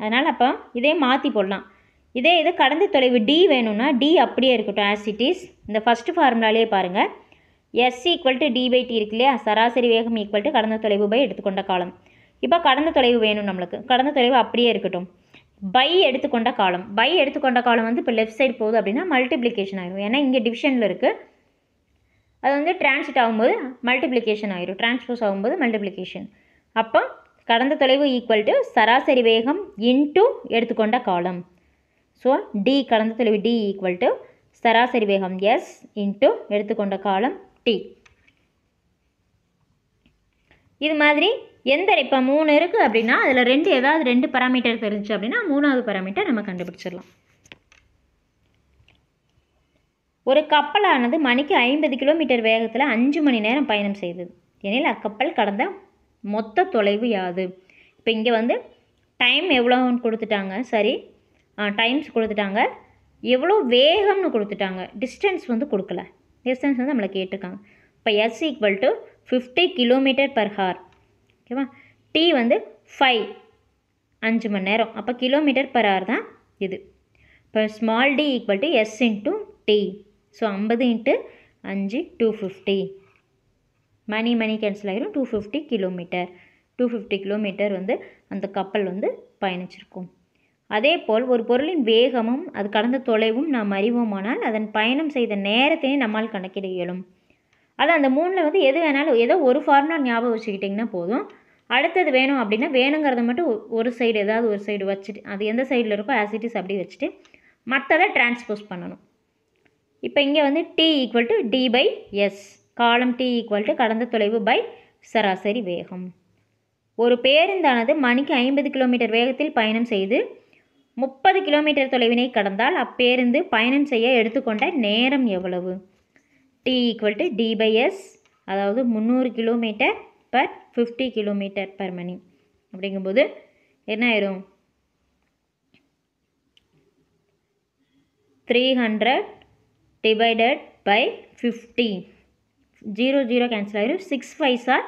A: அதனால் அப்போ இதே மாற்றி போடலாம் இதே இது கடந்த தொலைவு டி வேணும்னா டி அப்படியே இருக்கட்டும் ஆசிட்டிஸ் இந்த ஃபஸ்ட்டு ஃபார்முலாலே பாருங்கள் S equal to D by T இருக்கு இல்லையா சராசரி வேகம் ஈக்குவல் டு கடந்த தொலைவு பை எடுத்துக்கொண்ட காலம் இப்போ கடந்த தொலைவு வேணும் நம்மளுக்கு கடந்த தொலைவு அப்படியே இருக்கட்டும் பை எடுத்துக்கொண்ட காலம் பை எடுத்துக்கொண்ட காலம் வந்து இப்போ லெஃப்ட் சைடு போகுது அப்படின்னா மல்டிப்ளிகேஷன் ஆயிரும் ஏன்னா இங்கே டிவிஷனில் இருக்குது அது வந்து டிரான்சிட் ஆகும்போது மல்டிப்ளிகேஷன் ஆயிரும் டிரான்ஸ்போஸ் ஆகும்போது மல்டிப்ளிகேஷன் அப்போ கடந்த தொலைவு ஈக்குவல் டு சராசரி வேகம் இன்டு எடுத்துக்கொண்ட காலம் ஸோ டி கடந்த தொலைவு டி ஈக்குவல் டு சராசரி வேகம் எஸ் இன்ட்டு எடுத்துக்கொண்ட காலம் டி இது மாதிரி எந்த இப்போ மூணு இருக்குது அப்படின்னா அதில் ரெண்டு ஏதாவது ரெண்டு பராமீட்டர் தெரிஞ்சு அப்படின்னா மூணாவது பராமீட்டர் நம்ம கண்டுபிடிச்சிடலாம் ஒரு கப்பலானது மணிக்கு ஐம்பது கிலோமீட்டர் வேகத்தில் அஞ்சு மணி நேரம் பயணம் செய்தது எனில் அக்கப்பல் கடந்த மொத்த தொலைவு யாது இப்போ இங்கே வந்து டைம் எவ்வளோன்னு கொடுத்துட்டாங்க சரி டைம்ஸ் கொடுத்துட்டாங்க எவ்வளோ வேகம்னு கொடுத்துட்டாங்க டிஸ்டன்ஸ் வந்து கொடுக்கல டிஸ்டன்ஸ் வந்து நம்மளை கேட்டிருக்காங்க இப்போ S equal to fifty kilometre per hour ஓகேவா டி வந்து ஃபைவ் அஞ்சு மணி நேரம் அப்போ கிலோமீட்டர் பர் ஹார் தான் இது இப்போ small T equal to S into T so ஐம்பது இன்ட்டு அஞ்சு டூ ஃபிஃப்டி மணி மணி கேன்சல் ஆகிரும் two fifty kilometre two fifty kilometre வந்து அந்த கப்பல் வந்து பயணிச்சிருக்கும் அதே போல் ஒரு பொருளின் வேகமும் அது கடந்த தொலைவும் நாம் அறிவோமானால் அதன் பயணம் செய்த நேரத்தினை நம்மால் கணக்கிட இயலும் அதான் அந்த மூணில் வந்து எது வேணாலும் ஏதோ ஒரு ஃபார்முலா ஞாபகம் வச்சுக்கிட்டிங்கன்னா போதும் அடுத்தது வேணும் அப்படின்னா வேணுங்கிறத மட்டும் ஒரு சைடு ஏதாவது ஒரு சைடு வச்சுட்டு அது எந்த சைடில் இருக்கோ ஆசிட்டிஸ் அப்படி வச்சுட்டு மற்றதை டிரான்ஸ்போஸ் பண்ணணும் இப்போ இங்கே வந்து T equal to D by S காலம் டி ஈக்குவல் டு கடந்த தொலைவு பை சராசரி வேகம் ஒரு பேருந்தானது மணிக்கு ஐம்பது கிலோமீட்டர் வேகத்தில் பயணம் செய்து முப்பது கிலோமீட்டர் தொலைவினை கடந்தால் அப்பேருந்து பயணம் செய்ய எடுத்துக்கொண்ட நேரம் எவ்வளவு டி ஈக்குவல் டு டி அதாவது முந்நூறு kilometre per fifty kilometre per மணி அப்படிங்கும்போது என்ன ஆயிரும் three hundred divided by fifty zero zero cancel ஆயிரும் சிக்ஸ் ஃபைவ் சார்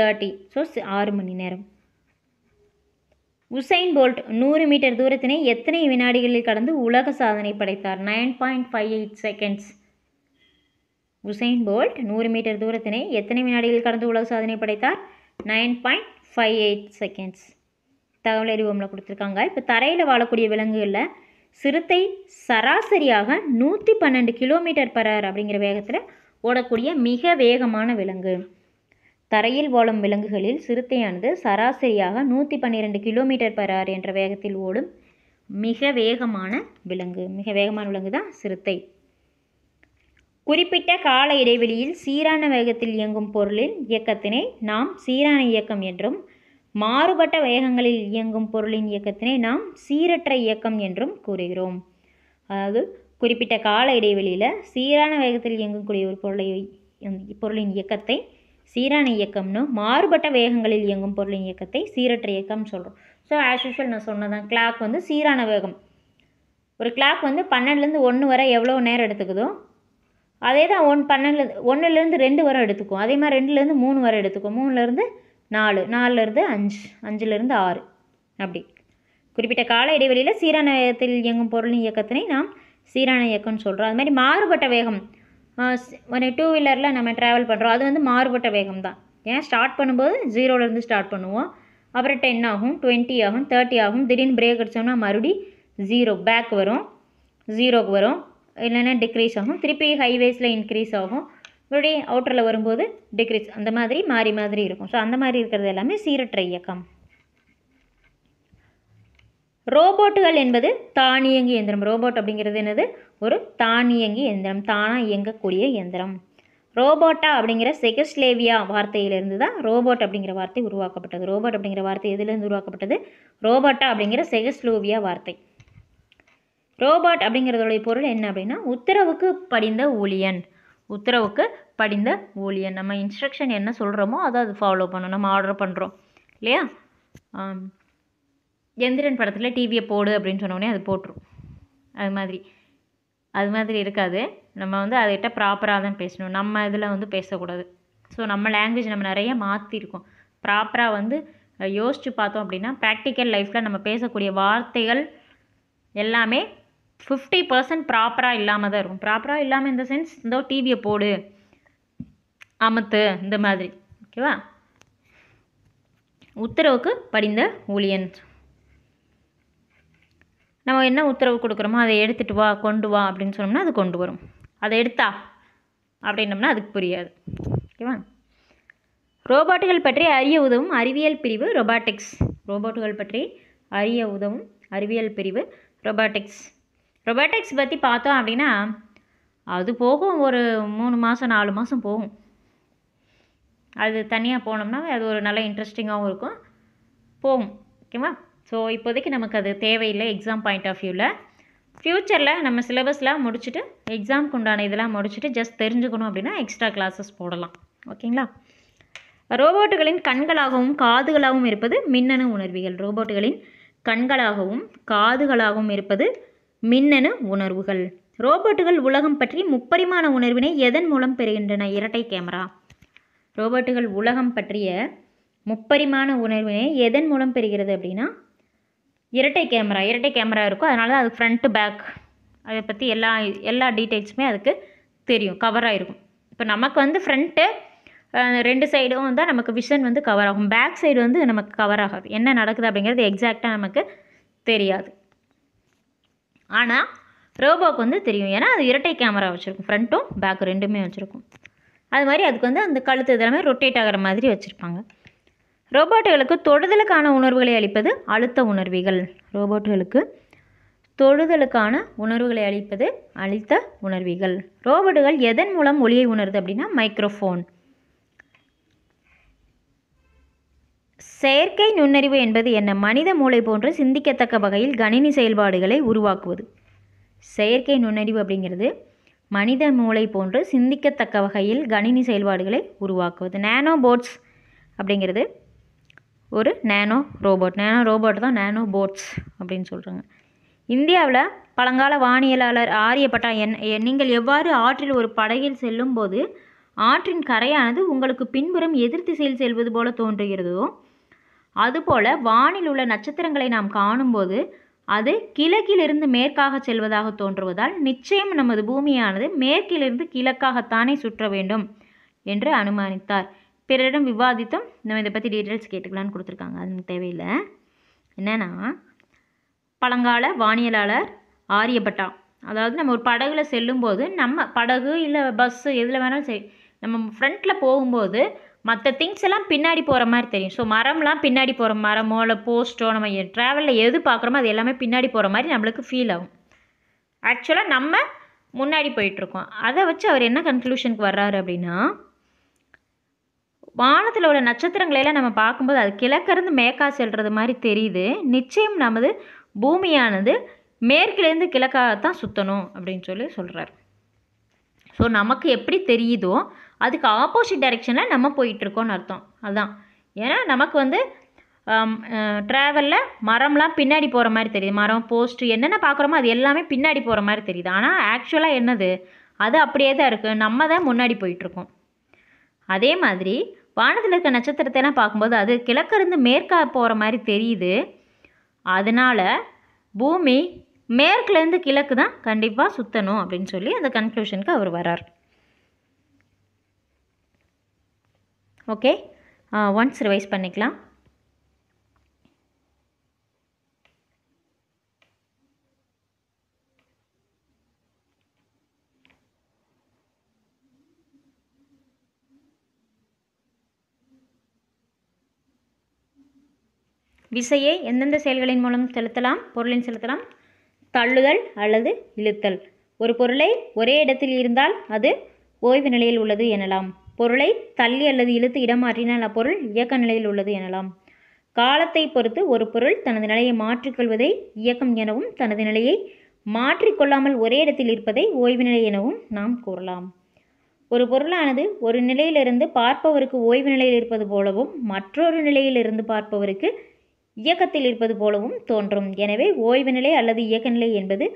A: தேர்ட்டி ஸோ ஆறு மணி நேரம் உசைன் போல்ட் நூறு மீட்டர் தூரத்தினை எத்தனை வினாடிகளில் கடந்து உலக சாதனை படைத்தார் nine point five eight seconds Usain Bolt நூறு மீட்டர் தூரத்தினை எத்தனை வினாடிகள் கடந்து உலக சாதனை படைத்தார் nine point five eight seconds தகவல் அறிவோமில் கொடுத்துருக்காங்க இப்போ தரையில் வாழக்கூடிய விலங்குகளில் சிறுத்தை சராசரியாக நூற்றி பன்னெண்டு கிலோமீட்டர் பரர் அப்படிங்கிற வேகத்தில் ஓடக்கூடிய மிக வேகமான விலங்கு தரையில் வாழும் விலங்குகளில் சிறுத்தையானது சராசரியாக நூற்றி பன்னிரெண்டு கிலோமீட்டர் பரார் என்ற வேகத்தில் ஓடும் மிக வேகமான விலங்கு மிக வேகமான விலங்கு தான் சிறுத்தை குறிப்பிட்ட கால இடைவெளியில் சீரான வேகத்தில் இயங்கும் பொருளின் இயக்கத்தினை நாம் சீரான இயக்கம் என்றும் மாறுபட்ட வேகங்களில் இயங்கும் பொருளின் இயக்கத்தினை நாம் சீரற்ற இயக்கம் என்றும் கூறுகிறோம் அதாவது குறிப்பிட்ட கால இடைவெளியில் சீரான வேகத்தில் இயங்கக்கூடிய ஒரு பொருளை பொருளின் இயக்கத்தை சீரான இயக்கம்னு மாறுபட்ட வேகங்களில் இயங்கும் பொருளின் இயக்கத்தை சீரற்ற இயக்கம் சொல்கிறோம் ஸோ ஆஸ் யூஷுவல் நான் சொன்னதான் கிளாக் வந்து சீரான வேகம் ஒரு கிளாக் வந்து பன்னெண்டுலேருந்து ஒன்று வரை எவ்வளோ நேரம் எடுத்துக்குதோ அதே தான் ஒன் பன்னெண்டுலேருந்து ஒன்றுலேருந்து ரெண்டு வரை எடுத்துக்கும் அதே மாதிரி ரெண்டுலேருந்து மூணு வரை எடுத்துக்கும் மூணுலேருந்து நாலு நாலுலேருந்து அஞ்சு அஞ்சுலேருந்து ஆறு அப்படி குறிப்பிட்ட கால இடைவெளியில் சீரான வேகத்தில் இயங்கும் பொருளின் இயக்கத்தினை நாம் சீரான இயக்கம்னு சொல்கிறோம் அது மாதிரி மாறுபட்ட வேகம் ஒரு டூ வீலரில் நம்ம ட்ராவல் பண்ணுறோம் அது வந்து மாறுபட்ட வேகம் தான் ஏன்னா ஸ்டார்ட் பண்ணும்போது ஜீரோலேருந்து ஸ்டார்ட் பண்ணுவோம் அப்புறம் டென் ஆகும் டுவெண்ட்டி ஆகும் தேர்ட்டி ஆகும் திடீர்னு பிரேக் அடித்தோம்னா மறுபடி ஜீரோ பேக் வரும் ஜீரோக்கு வரும் இல்லைன்னா டிக்ரீஸ் ஆகும் திருப்பி ஹைவேஸில் இன்க்ரீஸ் ஆகும் இப்படி அவுட்டரில் வரும்போது டிக்ரீஸ் அந்த மாதிரி மாறி மாதிரி இருக்கும் ஸோ அந்த மாதிரி இருக்கிறது எல்லாமே சீரற்ற இயக்கம் ரோபோட்டுகள் என்பது தானியங்கி இயந்திரம் ரோபோட் அப்படிங்கிறது என்னது ஒரு தானியங்கி இயந்திரம் தானாக இயங்கக்கூடிய இயந்திரம் ரோபோட்டா அப்படிங்கிற செகஸ்லேவியா வார்த்தையிலிருந்து தான் ரோபோட் அப்படிங்கிற வார்த்தை உருவாக்கப்பட்டது ரோபோட் அப்படிங்கிற வார்த்தை எதுலேருந்து உருவாக்கப்பட்டது ரோபோட்டா அப்படிங்கிற செகஸ்லோவியா வார்த்தை ரோபாட் அப்படிங்கிறதோடைய பொருள் என்ன அப்படின்னா உத்தரவுக்கு படிந்த ஊழியன் உத்தரவுக்கு படிந்த ஊழியன் நம்ம இன்ஸ்ட்ரக்ஷன் என்ன சொல்கிறோமோ அதை அது ஃபாலோ பண்ணும் நம்ம ஆர்டர் பண்ணுறோம் இல்லையா எந்திரன் படத்தில் டிவியை போடு அப்படின்னு சொன்னோடனே அது போட்டுரும் அது மாதிரி அது மாதிரி இருக்காது நம்ம வந்து கிட்ட ப்ராப்பராக தான் பேசணும் நம்ம இதில் வந்து பேசக்கூடாது ஸோ நம்ம லாங்குவேஜ் நம்ம நிறைய மாற்றிருக்கோம் ப்ராப்பராக வந்து யோசித்து பார்த்தோம் அப்படின்னா ப்ராக்டிக்கல் லைஃப்பில் நம்ம பேசக்கூடிய வார்த்தைகள் எல்லாமே ஃபிஃப்டி பர்சன்ட் ப்ராப்பராக இல்லாமல் தான் இருக்கும் ப்ராப்பராக இல்லாமல் இந்த சென்ஸ் இந்த டிவியை போடு அமத்து இந்த மாதிரி ஓகேவா உத்தரவுக்கு படிந்த ஊழியன் நம்ம என்ன உத்தரவு கொடுக்குறோமோ அதை எடுத்துகிட்டு வா கொண்டு வா அப்படின்னு சொன்னோம்னா அது கொண்டு வரும் அதை எடுத்தா அப்படின்னம்னா அதுக்கு புரியாது ஓகேவா ரோபோட்டுகள் பற்றி அறிய உதவும் அறிவியல் பிரிவு ரோபாட்டிக்ஸ் ரோபோட்டுகள் பற்றி அறிய உதவும் அறிவியல் பிரிவு ரோபாட்டிக்ஸ் ரொபோட்டிக்ஸ் பற்றி பார்த்தோம் அப்படின்னா அது போகும் ஒரு மூணு மாதம் நாலு மாதம் போகும் அது தனியாக போனோம்னா அது ஒரு நல்ல இன்ட்ரெஸ்டிங்காகவும் இருக்கும் போகும் ஓகேவா ஸோ இப்போதைக்கு நமக்கு அது தேவையில்லை எக்ஸாம் பாயிண்ட் ஆஃப் வியூவில் ஃப்யூச்சரில் நம்ம சிலபஸ்லாம் முடிச்சுட்டு எக்ஸாம்க்கு உண்டான இதெல்லாம் முடிச்சுட்டு ஜஸ்ட் தெரிஞ்சுக்கணும் அப்படின்னா எக்ஸ்ட்ரா கிளாஸஸ் போடலாம் ஓகேங்களா ரோபோட்டுகளின் கண்களாகவும் காதுகளாகவும் இருப்பது மின்னணு உணர்விகள் ரோபோட்டுகளின் கண்களாகவும் காதுகளாகவும் இருப்பது மின்னணு உணர்வுகள் ரோபோட்டுகள் உலகம் பற்றி முப்பரிமாண உணர்வினை எதன் மூலம் பெறுகின்றன இரட்டை கேமரா ரோபோட்டுகள் உலகம் பற்றிய முப்பரிமாண உணர்வினை எதன் மூலம் பெறுகிறது அப்படின்னா இரட்டை கேமரா இரட்டை கேமரா இருக்கும் அதனால தான் அது ஃப்ரண்ட்டு பேக் அதை பற்றி எல்லா எல்லா டீட்டெயில்ஸுமே அதுக்கு தெரியும் கவர் ஆகிருக்கும் இப்போ நமக்கு வந்து ஃப்ரண்ட்டு ரெண்டு சைடும் தான் நமக்கு விஷன் வந்து கவர் ஆகும் பேக் சைடு வந்து நமக்கு கவர் ஆகாது என்ன நடக்குது அப்படிங்கிறது எக்ஸாக்டாக நமக்கு தெரியாது ஆனால் ரோபோக்கு வந்து தெரியும் ஏன்னா அது இரட்டை கேமரா வச்சுருக்கும் ஃப்ரண்ட்டும் பேக் ரெண்டுமே வச்சுருக்கும் அது மாதிரி அதுக்கு வந்து அந்த கழுத்து இதெல்லாமே ரொட்டேட் ஆகிற மாதிரி வச்சுருப்பாங்க ரோபோட்டுகளுக்கு தொடுதலுக்கான உணர்வுகளை அளிப்பது அழுத்த உணர்விகள் ரோபோட்டுகளுக்கு தொடுதலுக்கான உணர்வுகளை அளிப்பது அழுத்த உணர்விகள் ரோபோட்டுகள் எதன் மூலம் ஒளியை உணருது அப்படின்னா மைக்ரோஃபோன் செயற்கை நுண்ணறிவு என்பது என்ன மனித மூளை போன்ற சிந்திக்கத்தக்க வகையில் கணினி செயல்பாடுகளை உருவாக்குவது செயற்கை நுண்ணறிவு அப்படிங்கிறது மனித மூளை போன்று சிந்திக்கத்தக்க வகையில் கணினி செயல்பாடுகளை உருவாக்குவது நேனோ போட்ஸ் அப்படிங்கிறது ஒரு நேனோ ரோபோட் நேனோ ரோபோட் தான் நேனோ போட்ஸ் அப்படின்னு சொல்கிறாங்க இந்தியாவில் பழங்கால வானியலாளர் ஆரியப்பட்டா என் நீங்கள் எவ்வாறு ஆற்றில் ஒரு படகில் செல்லும்போது ஆற்றின் கரையானது உங்களுக்கு பின்புறம் எதிர் திசையில் செல்வது போல தோன்றுகிறதோ அதுபோல் வானில் உள்ள நட்சத்திரங்களை நாம் காணும்போது அது கிழக்கிலிருந்து மேற்காக செல்வதாக தோன்றுவதால் நிச்சயம் நமது பூமியானது மேற்கிலிருந்து கிழக்காகத்தானே சுற்ற வேண்டும் என்று அனுமானித்தார் பிறரிடம் விவாதித்தும் நம்ம இதை பற்றி டீட்டெயில்ஸ் கேட்டுக்கலான்னு கொடுத்துருக்காங்க அது தேவையில்லை என்னென்னா பழங்கால வானியலாளர் ஆரியபட்டா அதாவது நம்ம ஒரு படகுல செல்லும்போது நம்ம படகு இல்லை பஸ்ஸு எதில் வேணாலும் சரி நம்ம ஃப்ரண்ட்டில் போகும்போது மற்ற திங்ஸ் எல்லாம் பின்னாடி போகிற மாதிரி தெரியும் ஸோ மரம்லாம் பின்னாடி போகிற மரமோ இல்லை போஸ்ட்டோ நம்ம ட்ராவலில் எது பார்க்குறோமோ அது எல்லாமே பின்னாடி போகிற மாதிரி நம்மளுக்கு ஃபீல் ஆகும் ஆக்சுவலாக நம்ம முன்னாடி போயிட்டுருக்கோம் அதை வச்சு அவர் என்ன கன்க்ளூஷனுக்கு வர்றாரு அப்படின்னா வானத்தில் உள்ள நட்சத்திரங்களையெல்லாம் நம்ம பார்க்கும்போது அது கிழக்கிருந்து மேக்கா செல்வது மாதிரி தெரியுது நிச்சயம் நமது பூமியானது மேற்கிலேருந்து கிழக்காக தான் சுற்றணும் அப்படின்னு சொல்லி சொல்கிறார் ஸோ நமக்கு எப்படி தெரியுதோ அதுக்கு ஆப்போசிட் டைரெக்ஷனில் நம்ம போயிட்டுருக்கோன்னு அர்த்தம் அதுதான் ஏன்னா நமக்கு வந்து ட்ராவலில் மரம்லாம் பின்னாடி போகிற மாதிரி தெரியுது மரம் போஸ்ட்டு என்னென்ன பார்க்குறோமோ அது எல்லாமே பின்னாடி போகிற மாதிரி தெரியுது ஆனால் ஆக்சுவலாக என்னது அது அப்படியே தான் இருக்குது நம்ம தான் முன்னாடி போயிட்டுருக்கோம் அதே மாதிரி வானத்தில் இருக்க நட்சத்திரத்தைலாம் பார்க்கும்போது அது கிழக்கிருந்து மேற்கா போகிற மாதிரி தெரியுது அதனால் பூமி மேற்குலேருந்து கிழக்கு தான் கண்டிப்பாக சுற்றணும் அப்படின்னு சொல்லி அந்த கன்க்ளூஷனுக்கு அவர் வரார் ஓகே ஒன்ஸ் ரிவைஸ் பண்ணிக்கலாம் விசையை எந்தெந்த செயல்களின் மூலம் செலுத்தலாம் பொருளின் செலுத்தலாம் தள்ளுதல் அல்லது இழுத்தல் ஒரு பொருளை ஒரே இடத்தில் இருந்தால் அது ஓய்வு நிலையில் உள்ளது எனலாம் பொருளை தள்ளி அல்லது இழுத்து இடமாற்றினால் அப்பொருள் இயக்க நிலையில் உள்ளது எனலாம் காலத்தை பொறுத்து ஒரு பொருள் தனது நிலையை மாற்றிக்கொள்வதை இயக்கம் எனவும் தனது நிலையை மாற்றிக்கொள்ளாமல் ஒரே இடத்தில் இருப்பதை ஓய்வு நிலை எனவும் நாம் கூறலாம் ஒரு பொருளானது ஒரு நிலையிலிருந்து பார்ப்பவருக்கு ஓய்வு நிலையில் இருப்பது போலவும் மற்றொரு நிலையிலிருந்து பார்ப்பவருக்கு இயக்கத்தில் இருப்பது போலவும் தோன்றும் எனவே ஓய்வு நிலை அல்லது இயக்க நிலை என்பது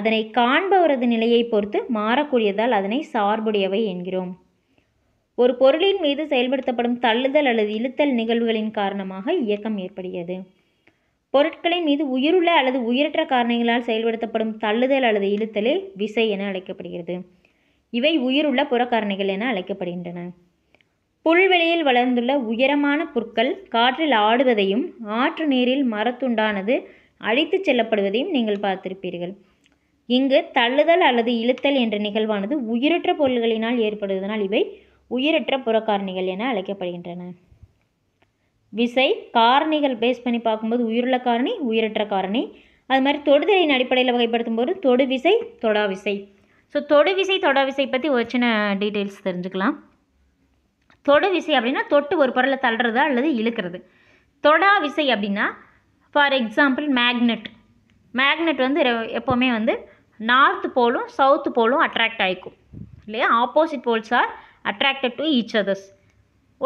A: அதனை காண்பவரது நிலையை பொறுத்து மாறக்கூடியதால் அதனை சார்புடையவை என்கிறோம் ஒரு பொருளின் மீது செயல்படுத்தப்படும் தள்ளுதல் அல்லது இழுத்தல் நிகழ்வுகளின் காரணமாக இயக்கம் ஏற்படுகிறது பொருட்களின் மீது உயிருள்ள அல்லது உயிரற்ற காரணங்களால் செயல்படுத்தப்படும் தள்ளுதல் அல்லது இழுத்தலே விசை என அழைக்கப்படுகிறது இவை உயிருள்ள புறக்காரணிகள் என அழைக்கப்படுகின்றன புல்வெளியில் வளர்ந்துள்ள உயரமான புற்கள் காற்றில் ஆடுவதையும் ஆற்று நீரில் மரத்துண்டானது அழித்து செல்லப்படுவதையும் நீங்கள் பார்த்திருப்பீர்கள் இங்கு தள்ளுதல் அல்லது இழுத்தல் என்ற நிகழ்வானது உயிரற்ற பொருள்களினால் ஏற்படுவதனால் இவை உயிரற்ற புறக்காரணிகள் என அழைக்கப்படுகின்றன விசை காரணிகள் பேஸ் பண்ணி பார்க்கும்போது உயிருள்ள காரணி உயிரற்ற காரணி அது மாதிரி தொடுதலின் அடிப்படையில் வகைப்படுத்தும் போது தொடு விசை தொடா விசை ஸோ தொடு விசை தொடா விசை பற்றி ஒரு சின்ன டீட்டெயில்ஸ் தெரிஞ்சுக்கலாம் தொடு விசை அப்படின்னா தொட்டு ஒரு பொருளை தள்ளுறதா அல்லது இழுக்கிறது தொடா விசை அப்படின்னா ஃபார் எக்ஸாம்பிள் மேக்னெட் மேக்னெட் வந்து எப்போவுமே வந்து நார்த்து போலும் சவுத்து போலும் அட்ராக்ட் ஆகிக்கும் இல்லையா opposite poles are attracted to each others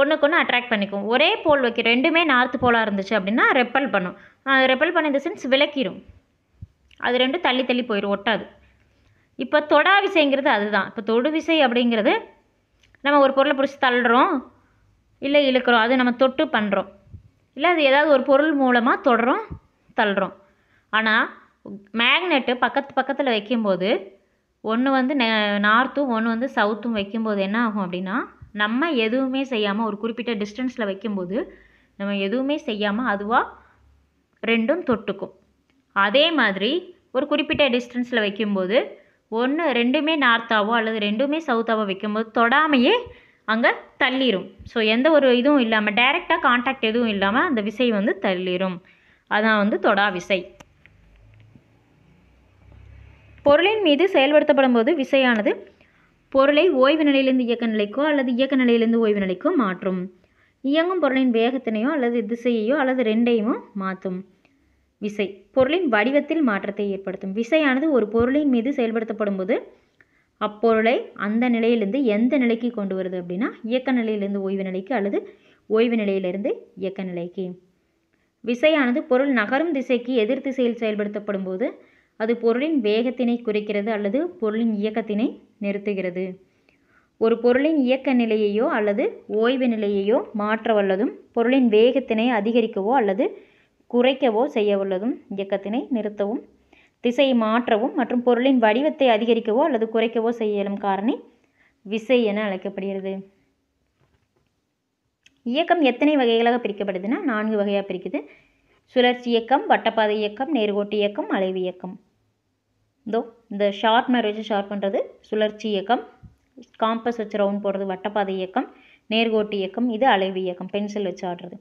A: ஒன்றுக்கு ஒன்று அட்ராக்ட் பண்ணிக்கும் ஒரே போல் வைக்கும் ரெண்டுமே நார்த்து போலாக இருந்துச்சு அப்படின்னா ரெப்பல் பண்ணும் ரெப்பல் பண்ண இந்த சென்ஸ் விளக்கிடும் அது ரெண்டும் தள்ளி தள்ளி போயிடும் ஒட்டாது இப்போ தொடா விசைங்கிறது அதுதான் இப்போ தொடு விசை அப்படிங்கிறது நம்ம ஒரு பொருளை பிடிச்சி தள்ளுறோம் இல்லை இழுக்கிறோம் அது நம்ம தொட்டு பண்ணுறோம் இல்லை அது ஏதாவது ஒரு பொருள் மூலமாக தொடரும் தள்ளுறோம் ஆனால் மேக்னெட்டு பக்கத்து பக்கத்தில் வைக்கும்போது ஒன்று வந்து நார்த்தும் ஒன்று வந்து சவுத்தும் வைக்கும்போது என்ன ஆகும் அப்படின்னா நம்ம எதுவுமே செய்யாமல் ஒரு குறிப்பிட்ட டிஸ்டன்ஸில் வைக்கும்போது நம்ம எதுவுமே செய்யாமல் அதுவாக ரெண்டும் தொட்டுக்கும் அதே மாதிரி ஒரு குறிப்பிட்ட டிஸ்டன்ஸில் வைக்கும்போது ஒன்று ரெண்டுமே நார்த்தாவோ அல்லது ரெண்டுமே சவுத்தாவோ வைக்கும்போது தொடாமையே அங்கே தள்ளிடும் ஸோ எந்த ஒரு இதுவும் இல்லாமல் டைரெக்டாக காண்டாக்ட் எதுவும் இல்லாமல் அந்த விசை வந்து தள்ளிடும் அதான் வந்து தொடா விசை பொருளின் மீது செயல்படுத்தப்படும் போது விசையானது பொருளை ஓய்வு நிலையிலிருந்து இயக்க நிலைக்கோ அல்லது இயக்க நிலையிலிருந்து ஓய்வு நிலைக்கோ மாற்றும் இயங்கும் பொருளின் வேகத்தினையோ அல்லது திசையையோ அல்லது ரெண்டையுமோ மாற்றும் விசை பொருளின் வடிவத்தில் மாற்றத்தை ஏற்படுத்தும் விசையானது ஒரு பொருளின் மீது செயல்படுத்தப்படும் போது அப்பொருளை அந்த நிலையிலிருந்து எந்த நிலைக்கு கொண்டு வருது அப்படின்னா இயக்க நிலையிலிருந்து ஓய்வு நிலைக்கு அல்லது ஓய்வு நிலையிலிருந்து இயக்க நிலைக்கு விசையானது பொருள் நகரும் திசைக்கு எதிர் திசையில் செயல்படுத்தப்படும் போது அது பொருளின் வேகத்தினை குறைக்கிறது அல்லது பொருளின் இயக்கத்தினை நிறுத்துகிறது ஒரு பொருளின் இயக்க நிலையையோ அல்லது ஓய்வு நிலையையோ மாற்ற வல்லதும் பொருளின் வேகத்தினை அதிகரிக்கவோ அல்லது குறைக்கவோ செய்ய வல்லதும் இயக்கத்தினை நிறுத்தவும் திசை மாற்றவும் மற்றும் பொருளின் வடிவத்தை அதிகரிக்கவோ அல்லது குறைக்கவோ செய்யலும் காரணி விசை என அழைக்கப்படுகிறது இயக்கம் எத்தனை வகைகளாக பிரிக்கப்படுதுன்னா நான்கு வகையாக பிரிக்குது சுழற்சி இயக்கம் வட்டப்பாதை இயக்கம் நேர்கோட்டு இயக்கம் அலைவு இயக்கம் இதோ இந்த ஷார்ட் வச்சு ஷார்ப் பண்ணுறது சுழற்சி இயக்கம் காம்பஸ் வச்சு ரவுண்ட் போடுறது வட்டப்பாதை இயக்கம் நேர்கோட்டு இயக்கம் இது அலைவு இயக்கம் பென்சில் வச்சு ஆடுறது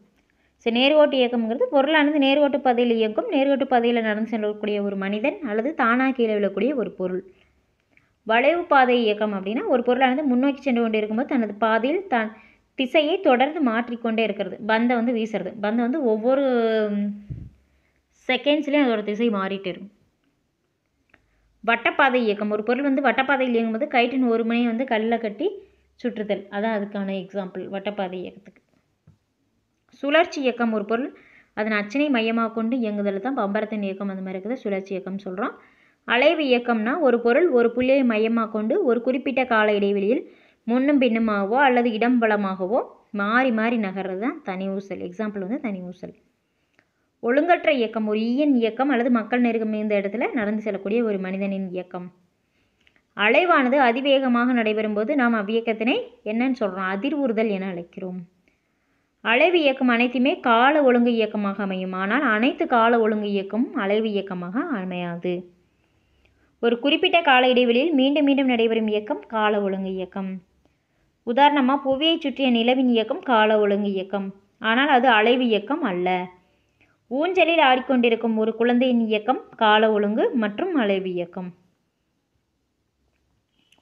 A: ஸோ நேர்கோட்டு இயக்கம்ங்கிறது பொருளானது நேர்கோட்டு பாதையில் இயக்கும் நேர்கோட்டு பாதையில் நடந்து செல்லக்கூடிய ஒரு மனிதன் அல்லது தானாக கீழே விழக்கூடிய ஒரு பொருள் வளைவு பாதை இயக்கம் அப்படின்னா ஒரு பொருளானது முன்னோக்கி சென்று கொண்டு இருக்கும்போது தனது பாதையில் தான் திசையை தொடர்ந்து மாற்றிக்கொண்டே இருக்கிறது பந்தை வந்து வீசுறது பந்தை வந்து ஒவ்வொரு செகண்ட்ஸ்லேயும் அதோட திசை மாறிட்டு இருக்கும் வட்டப்பாதை இயக்கம் ஒரு பொருள் வந்து வட்டப்பாதையில் இயங்கும்போது கைட்டின் ஒரு முனையை வந்து கல்லில் கட்டி சுற்றுதல் அதான் அதுக்கான எக்ஸாம்பிள் வட்டப்பாதை இயக்கத்துக்கு சுழற்சி இயக்கம் ஒரு பொருள் அதன் அச்சனை மையமாக கொண்டு இயங்குதல் தான் பம்பரத்தின் இயக்கம் அந்த மாதிரி இருக்குது சுழற்சி இயக்கம்னு சொல்கிறோம் அலைவு இயக்கம்னா ஒரு பொருள் ஒரு புள்ளியை மையமாக கொண்டு ஒரு குறிப்பிட்ட கால இடைவெளியில் முன்னும் பின்னுமாகவோ அல்லது இடம் பலமாகவோ மாறி மாறி நகர்றது தான் தனி ஊசல் எக்ஸாம்பிள் வந்து தனி ஊசல் ஒழுங்கற்ற இயக்கம் ஒரு ஈயன் இயக்கம் அல்லது மக்கள் நெருக்கம் மிகுந்த இடத்துல நடந்து செல்லக்கூடிய ஒரு மனிதனின் இயக்கம் அலைவானது அதிவேகமாக நடைபெறும் போது நாம் அவ்வியக்கத்தினை என்னன்னு சொல்கிறோம் அதிர்வுறுதல் என அழைக்கிறோம் அலைவு இயக்கம் அனைத்துமே கால ஒழுங்கு இயக்கமாக அமையும் ஆனால் அனைத்து கால ஒழுங்கு இயக்கமும் அலைவு இயக்கமாக அமையாது ஒரு குறிப்பிட்ட கால இடைவெளியில் மீண்டும் மீண்டும் நடைபெறும் இயக்கம் கால ஒழுங்கு இயக்கம் உதாரணமாக புவியைச் சுற்றிய நிலவின் இயக்கம் கால ஒழுங்கு இயக்கம் ஆனால் அது அலைவு இயக்கம் அல்ல ஊஞ்சலில் ஆடிக்கொண்டிருக்கும் ஒரு குழந்தையின் இயக்கம் கால ஒழுங்கு மற்றும் அலைவு இயக்கம்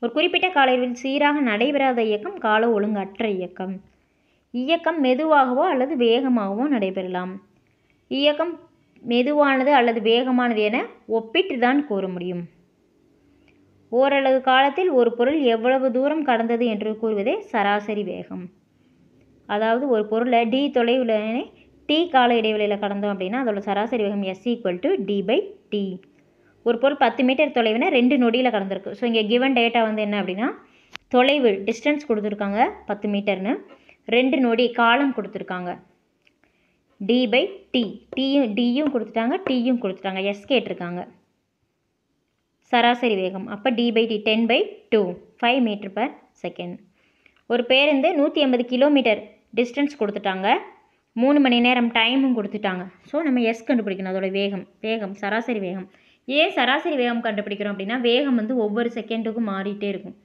A: ஒரு குறிப்பிட்ட காலையில் சீராக நடைபெறாத இயக்கம் கால ஒழுங்கற்ற இயக்கம் இயக்கம் மெதுவாகவோ அல்லது வேகமாகவோ நடைபெறலாம் இயக்கம் மெதுவானது அல்லது வேகமானது என ஒப்பிட்டு தான் கூற முடியும் ஓரளவு காலத்தில் ஒரு பொருள் எவ்வளவு தூரம் கடந்தது என்று கூறுவதே சராசரி வேகம் அதாவது ஒரு பொருளை டி தொலைவில் டி கால இடைவெளியில் கடந்தோம் அப்படின்னா அதோட சராசரி வேகம் S equal to D by T ஒரு பொருள் பத்து மீட்டர் தொலைவுனா ரெண்டு நொடியில் கடந்திருக்கு ஸோ இங்கே கிவன் டேட்டா வந்து என்ன அப்படின்னா தொலைவு டிஸ்டன்ஸ் கொடுத்துருக்காங்க பத்து மீட்டர்னு ரெண்டு நொடி காலம் கொடுத்துருக்காங்க டி பை டி டீயும் டியும் கொடுத்துட்டாங்க டீயும் கொடுத்துட்டாங்க எஸ் கேட்டிருக்காங்க சராசரி வேகம் அப்போ D by T ten by two five metre per second ஒரு பேருந்து நூற்றி ஐம்பது கிலோமீட்டர் டிஸ்டன்ஸ் கொடுத்துட்டாங்க மூணு மணி நேரம் டைமும் கொடுத்துட்டாங்க ஸோ நம்ம எஸ் கண்டுபிடிக்கணும் அதோட வேகம் வேகம் சராசரி வேகம் ஏன் சராசரி வேகம் கண்டுபிடிக்கிறோம் அப்படின்னா வேகம் வந்து ஒவ்வொரு செகண்டுக்கும் மாறிட்டே இருக்கும்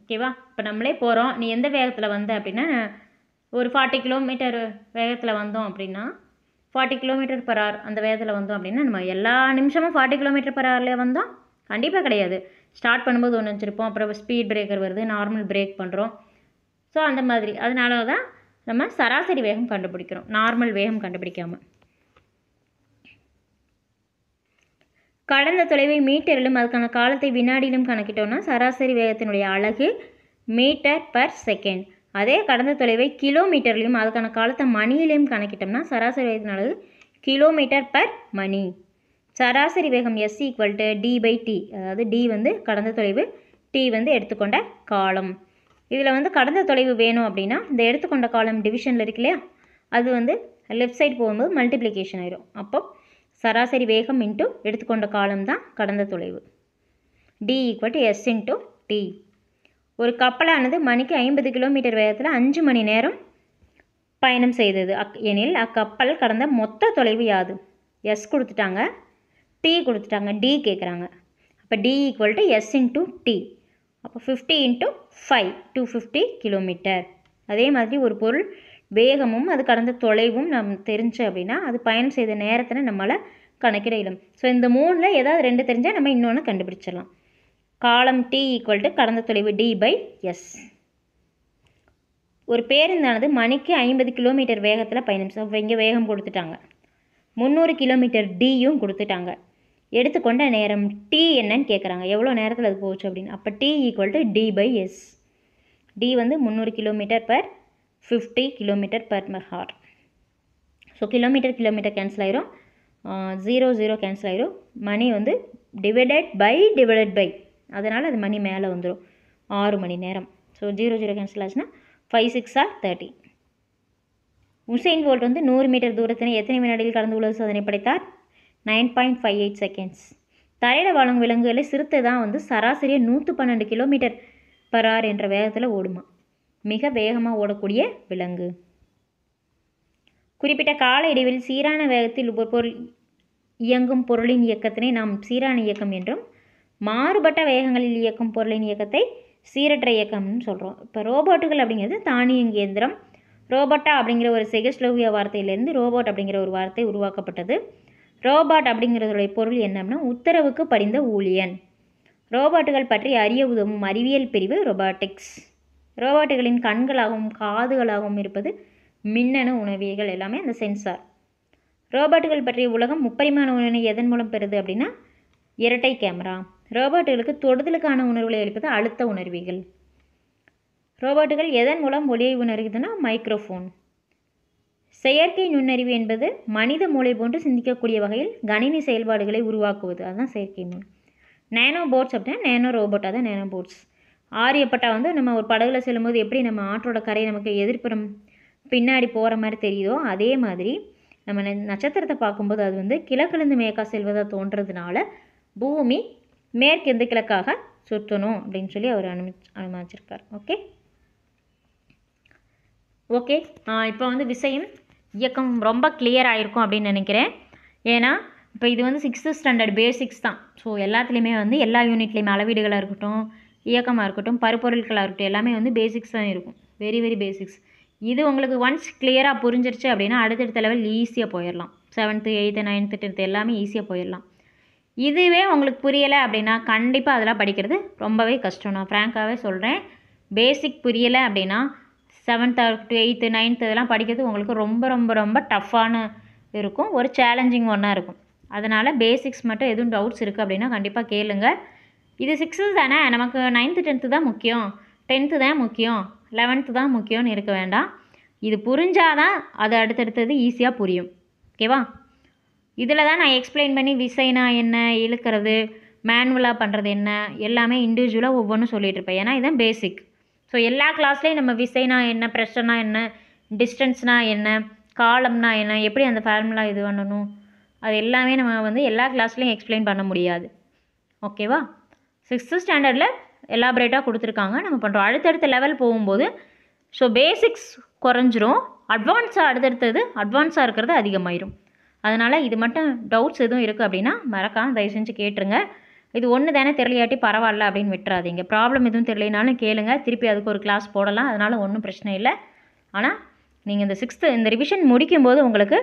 A: ஓகேவா இப்போ நம்மளே போகிறோம் நீ எந்த வேகத்தில் வந்த அப்படின்னா ஒரு ஃபார்ட்டி கிலோமீட்டர் வேகத்தில் வந்தோம் அப்படின்னா ஃபார்ட்டி கிலோமீட்டர் பர் ஹவர் அந்த வேகத்தில் வந்தோம் அப்படின்னா நம்ம எல்லா நிமிஷமும் ஃபார்ட்டி கிலோமீட்டர் பர் ஹவர்லேயே வந்தோம் கண்டிப்பாக கிடையாது ஸ்டார்ட் பண்ணும்போது ஒன்று வச்சுருப்போம் அப்புறம் ஸ்பீட் பிரேக்கர் வருது நார்மல் பிரேக் பண்ணுறோம் ஸோ அந்த மாதிரி அதனால தான் நம்ம சராசரி வேகம் கண்டுபிடிக்கிறோம் நார்மல் வேகம் கண்டுபிடிக்காமல் கடந்த தொலைவை மீட்டரிலும் அதுக்கான காலத்தை வினாடியிலும் கணக்கிட்டோம்னா சராசரி வேகத்தினுடைய அழகு மீட்டர் பர் செகண்ட் அதே கடந்த தொலைவை கிலோமீட்டர்லையும் அதுக்கான காலத்தை மணியிலையும் கணக்கிட்டோம்னா சராசரி வேகத்தின் அழகு கிலோமீட்டர் பர் மணி சராசரி வேகம் S equal to D by T அதாவது டி வந்து கடந்த தொலைவு டி வந்து எடுத்துக்கொண்ட காலம் இதில் வந்து கடந்த தொலைவு வேணும் அப்படின்னா இந்த எடுத்துக்கொண்ட காலம் டிவிஷனில் இருக்கு இல்லையா அது வந்து லெஃப்ட் சைட் போகும்போது மல்டிப்ளிகேஷன் ஆயிரும் அப்போ சராசரி வேகம் இன்ட்டு எடுத்துக்கொண்ட காலம் தான் கடந்த தொலைவு T equal to S into T ஒரு கப்பலானது மணிக்கு ஐம்பது கிலோமீட்டர் வேகத்தில் அஞ்சு மணி நேரம் பயணம் செய்தது அக் எனில் அக்கப்பல் கடந்த மொத்த தொலைவு யாது எஸ் கொடுத்துட்டாங்க டி கொடுத்துட்டாங்க டி கேட்குறாங்க அப்போ T equal to S into T அப்போ fifty into five two fifty kilometre அதே மாதிரி ஒரு பொருள் வேகமும் அது கடந்த தொலைவும் நம் தெரிஞ்சு அப்படின்னா அது பயணம் செய்த நேரத்தில் நம்மளால் கணக்கிட இயலும் ஸோ இந்த மூணில் ஏதாவது ரெண்டு தெரிஞ்சால் நம்ம இன்னொன்று கண்டுபிடிச்சிடலாம் காலம் டி ஈக்குவல் டு கடந்த தொலைவு டி பை எஸ் ஒரு பேருந்தானது மணிக்கு ஐம்பது கிலோமீட்டர் வேகத்தில் பயணம் இங்கே வேகம் கொடுத்துட்டாங்க முந்நூறு கிலோமீட்டர் டியும் கொடுத்துட்டாங்க எடுத்துக்கொண்ட நேரம் டி என்னன்னு கேட்குறாங்க எவ்வளோ நேரத்தில் அது போச்சு அப்படின்னு அப்போ T equal to D by S T வந்து முந்நூறு kilometre per fifty kilometre per hour so kilometre kilometre cancel ஆயிரும் ஜீரோ ஜீரோ கேன்சல் ஆயிரும் மணி வந்து டிவைடட் பை டிவைடட் பை அதனால் அது மணி மேலே வந்துடும் ஆறு மணி நேரம் ஸோ ஜீரோ ஜீரோ கேன்சல் ஆச்சுன்னா five six are thirty Usain Bolt வந்து நூறு மீட்டர் தூரத்தினை எத்தனை வினாடியில் கலந்து உள்ளது சாதனை படைத்தார் nine point five eight seconds தரையில் வாழும் விலங்குகளை சிறுத்தை தான் வந்து சராசரியாக நூற்று பன்னெண்டு கிலோமீட்டர் பர் ஆர் என்ற வேகத்தில் ஓடுமா மிக வேகமாக ஓடக்கூடிய விலங்கு குறிப்பிட்ட கால இடைவெளி சீரான வேகத்தில் பொருள் இயங்கும் பொருளின் இயக்கத்தினை நாம் சீரான இயக்கம் என்றும் மாறுபட்ட வேகங்களில் இயக்கும் பொருளின் இயக்கத்தை சீரற்ற இயக்கம்னு சொல்கிறோம் இப்போ ரோபோட்டுகள் அப்படிங்கிறது தானியங்கு இயந்திரம் ரோபோட்டா அப்படிங்கிற ஒரு செகஸ்லோவிய வார்த்தையிலேருந்து ரோபோட் அப்படிங்கிற ஒரு வார்த்தை உருவாக்கப்பட்டது ரோபாட் அப்படிங்கிறதுடைய பொருள் என்னன்னா உத்தரவுக்கு படிந்த ஊழியன் ரோபாட்டுகள் பற்றி அறிய உதவும் அறிவியல் பிரிவு ரோபாட்டிக்ஸ் ரோபாட்டுகளின் கண்களாகவும் காதுகளாகவும் இருப்பது மின்னணு உணவியல்கள் எல்லாமே அந்த சென்சார் ரோபாட்டுகள் பற்றிய உலகம் முப்பரிமாண உணவினை எதன் மூலம் பெறுது அப்படின்னா இரட்டை கேமரா ரோபாட்டுகளுக்கு தொடுதலுக்கான உணர்வுகளை அளிப்பது அழுத்த உணர்விகள் ரோபாட்டுகள் எதன் மூலம் ஒளியை உணர்கிறதுனா மைக்ரோஃபோன் செயற்கை நுண்ணறிவு என்பது மனித மூளை போன்று சிந்திக்கக்கூடிய வகையில் கணினி செயல்பாடுகளை உருவாக்குவது அதுதான் செயற்கை மூலம் நேனோ போட்ஸ் அப்படின்னா நேனோ ரோபோட் அதான் நேனோ போட்ஸ் ஆரியப்பட்டா வந்து நம்ம ஒரு படகுல செல்லும்போது எப்படி நம்ம ஆற்றோட கரை நமக்கு எதிர்ப்புறம் பின்னாடி போகிற மாதிரி தெரியுதோ அதே மாதிரி நம்ம நட்சத்திரத்தை பார்க்கும்போது அது வந்து கிழக்கிலிருந்து மேற்கா செல்வதாக தோன்றதுனால பூமி மேற்கு எந்த கிழக்காக சுற்றணும் அப்படின்னு சொல்லி அவர் அனுமி அனுமதிச்சிருக்கார் ஓகே ஓகே இப்போ வந்து விசையும் இயக்கம் ரொம்ப கிளியர் ஆகிருக்கும் அப்படின்னு நினைக்கிறேன் ஏன்னா இப்போ இது வந்து சிக்ஸ்த்து ஸ்டாண்டர்ட் பேசிக்ஸ் தான் ஸோ எல்லாத்துலேயுமே வந்து எல்லா யூனிட்லேயுமே அளவீடுகளாக இருக்கட்டும் இயக்கமாக இருக்கட்டும் பருப்பொருட்களாக இருக்கட்டும் எல்லாமே வந்து பேசிக்ஸ் தான் இருக்கும் வெரி வெரி பேசிக்ஸ் இது உங்களுக்கு ஒன்ஸ் கிளியராக புரிஞ்சிருச்சு அப்படின்னா அடுத்தடுத்த லெவல் ஈஸியாக போயிடலாம் செவன்த்து எயித்து நைன்த்து டென்த்து எல்லாமே ஈஸியாக போயிடலாம் இதுவே உங்களுக்கு புரியலை அப்படின்னா கண்டிப்பாக அதெல்லாம் படிக்கிறது ரொம்பவே கஷ்டம் நான் ஃப்ராங்காகவே சொல்கிறேன் பேசிக் புரியலை அப்படின்னா செவன்த் டு எயித்து நைன்த்து இதெல்லாம் படிக்கிறது உங்களுக்கு ரொம்ப ரொம்ப ரொம்ப டஃப்பான இருக்கும் ஒரு சேலஞ்சிங் ஒன்றா இருக்கும் அதனால் பேசிக்ஸ் மட்டும் எதுவும் டவுட்ஸ் இருக்குது அப்படின்னா கண்டிப்பாக கேளுங்க இது சிக்ஸ்த்து தானே நமக்கு நைன்த்து டென்த்து தான் முக்கியம் டென்த்து தான் முக்கியம் லெவன்த்து தான் முக்கியம்னு இருக்க வேண்டாம் இது புரிஞ்சால் தான் அது அடுத்தடுத்தது ஈஸியாக புரியும் ஓகேவா இதில் தான் நான் எக்ஸ்பிளைன் பண்ணி விசைனா என்ன இழுக்கிறது மேனுவலாக பண்ணுறது என்ன எல்லாமே இண்டிவிஜுவலாக ஒவ்வொன்றும் சொல்லிகிட்ருப்பேன் ஏன்னா இதுதான் பேசிக் ஸோ எல்லா கிளாஸ்லேயும் நம்ம விசைனா என்ன ப்ரெஷர்னா என்ன டிஸ்டன்ஸ்னா என்ன காலம்னா என்ன எப்படி அந்த ஃபார்முலா இது பண்ணணும் அது எல்லாமே நம்ம வந்து எல்லா கிளாஸ்லேயும் எக்ஸ்பிளைன் பண்ண முடியாது ஓகேவா சிக்ஸ்த்து ஸ்டாண்டர்டில் எலாபரேட்டாக கொடுத்துருக்காங்க நம்ம பண்ணுறோம் அடுத்தடுத்த லெவல் போகும்போது ஸோ பேசிக்ஸ் குறைஞ்சிரும் அட்வான்ஸாக அடுத்தடுத்தது அட்வான்ஸாக இருக்கிறது அதிகமாயிரும் அதனால் இது மட்டும் டவுட்ஸ் எதுவும் இருக்குது அப்படின்னா மறக்காமல் தயவு செஞ்சு கேட்டுருங்க இது ஒன்று தானே தெரிலையாட்டி பரவாயில்ல அப்படின்னு விட்டுறாதீங்க ப்ராப்ளம் எதுவும் தெரியலனாலும் கேளுங்க திருப்பி அதுக்கு ஒரு கிளாஸ் போடலாம் அதனால் ஒன்றும் பிரச்சனை இல்லை ஆனால் நீங்கள் இந்த சிக்ஸ்த்து இந்த ரிவிஷன் முடிக்கும்போது உங்களுக்கு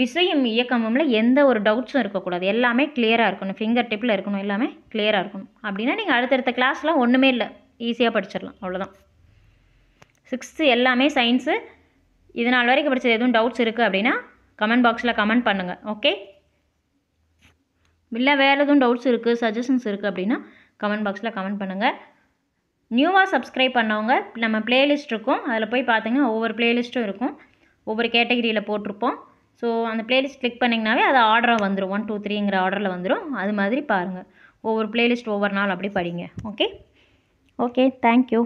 A: விசையும் இயக்கமும்ல எந்த ஒரு டவுட்ஸும் இருக்கக்கூடாது எல்லாமே கிளியராக இருக்கணும் ஃபிங்கர் டிப்பில் இருக்கணும் எல்லாமே கிளியராக இருக்கணும் அப்படின்னா நீங்கள் அடுத்தடுத்த கிளாஸ்லாம் ஒன்றுமே இல்லை ஈஸியாக படிச்சிடலாம் அவ்வளோதான் சிக்ஸ்த்து எல்லாமே சயின்ஸு இது நாள் வரைக்கும் படித்தது எதுவும் டவுட்ஸ் இருக்குது அப்படின்னா கமெண்ட் பாக்ஸில் கமெண்ட் பண்ணுங்கள் ஓகே இல்லை வேறு எதுவும் டவுட்ஸ் இருக்குது சஜஷன்ஸ் இருக்குது அப்படின்னா கமெண்ட் பாக்ஸில் கமெண்ட் பண்ணுங்கள் நியூவாக சப்ஸ்கிரைப் பண்ணவங்க நம்ம பிளேலிஸ்ட் இருக்கும் அதில் போய் பார்த்தீங்கன்னா ஒவ்வொரு பிளேலிஸ்ட்டும் இருக்கும் ஒவ்வொரு கேட்டகிரியில் போட்டிருப்போம் ஸோ அந்த பிளேலிஸ்ட் கிளிக் பண்ணிங்கனாவே அது ஆர்டராக வந்துடும் ஒன் டூ த்ரீங்கிற ஆர்டரில் வந்துடும் அது மாதிரி பாருங்கள் ஒவ்வொரு பிளேலிஸ்ட் ஒவ்வொரு நாள் அப்படி படிங்க ஓகே ஓகே தேங்க்யூ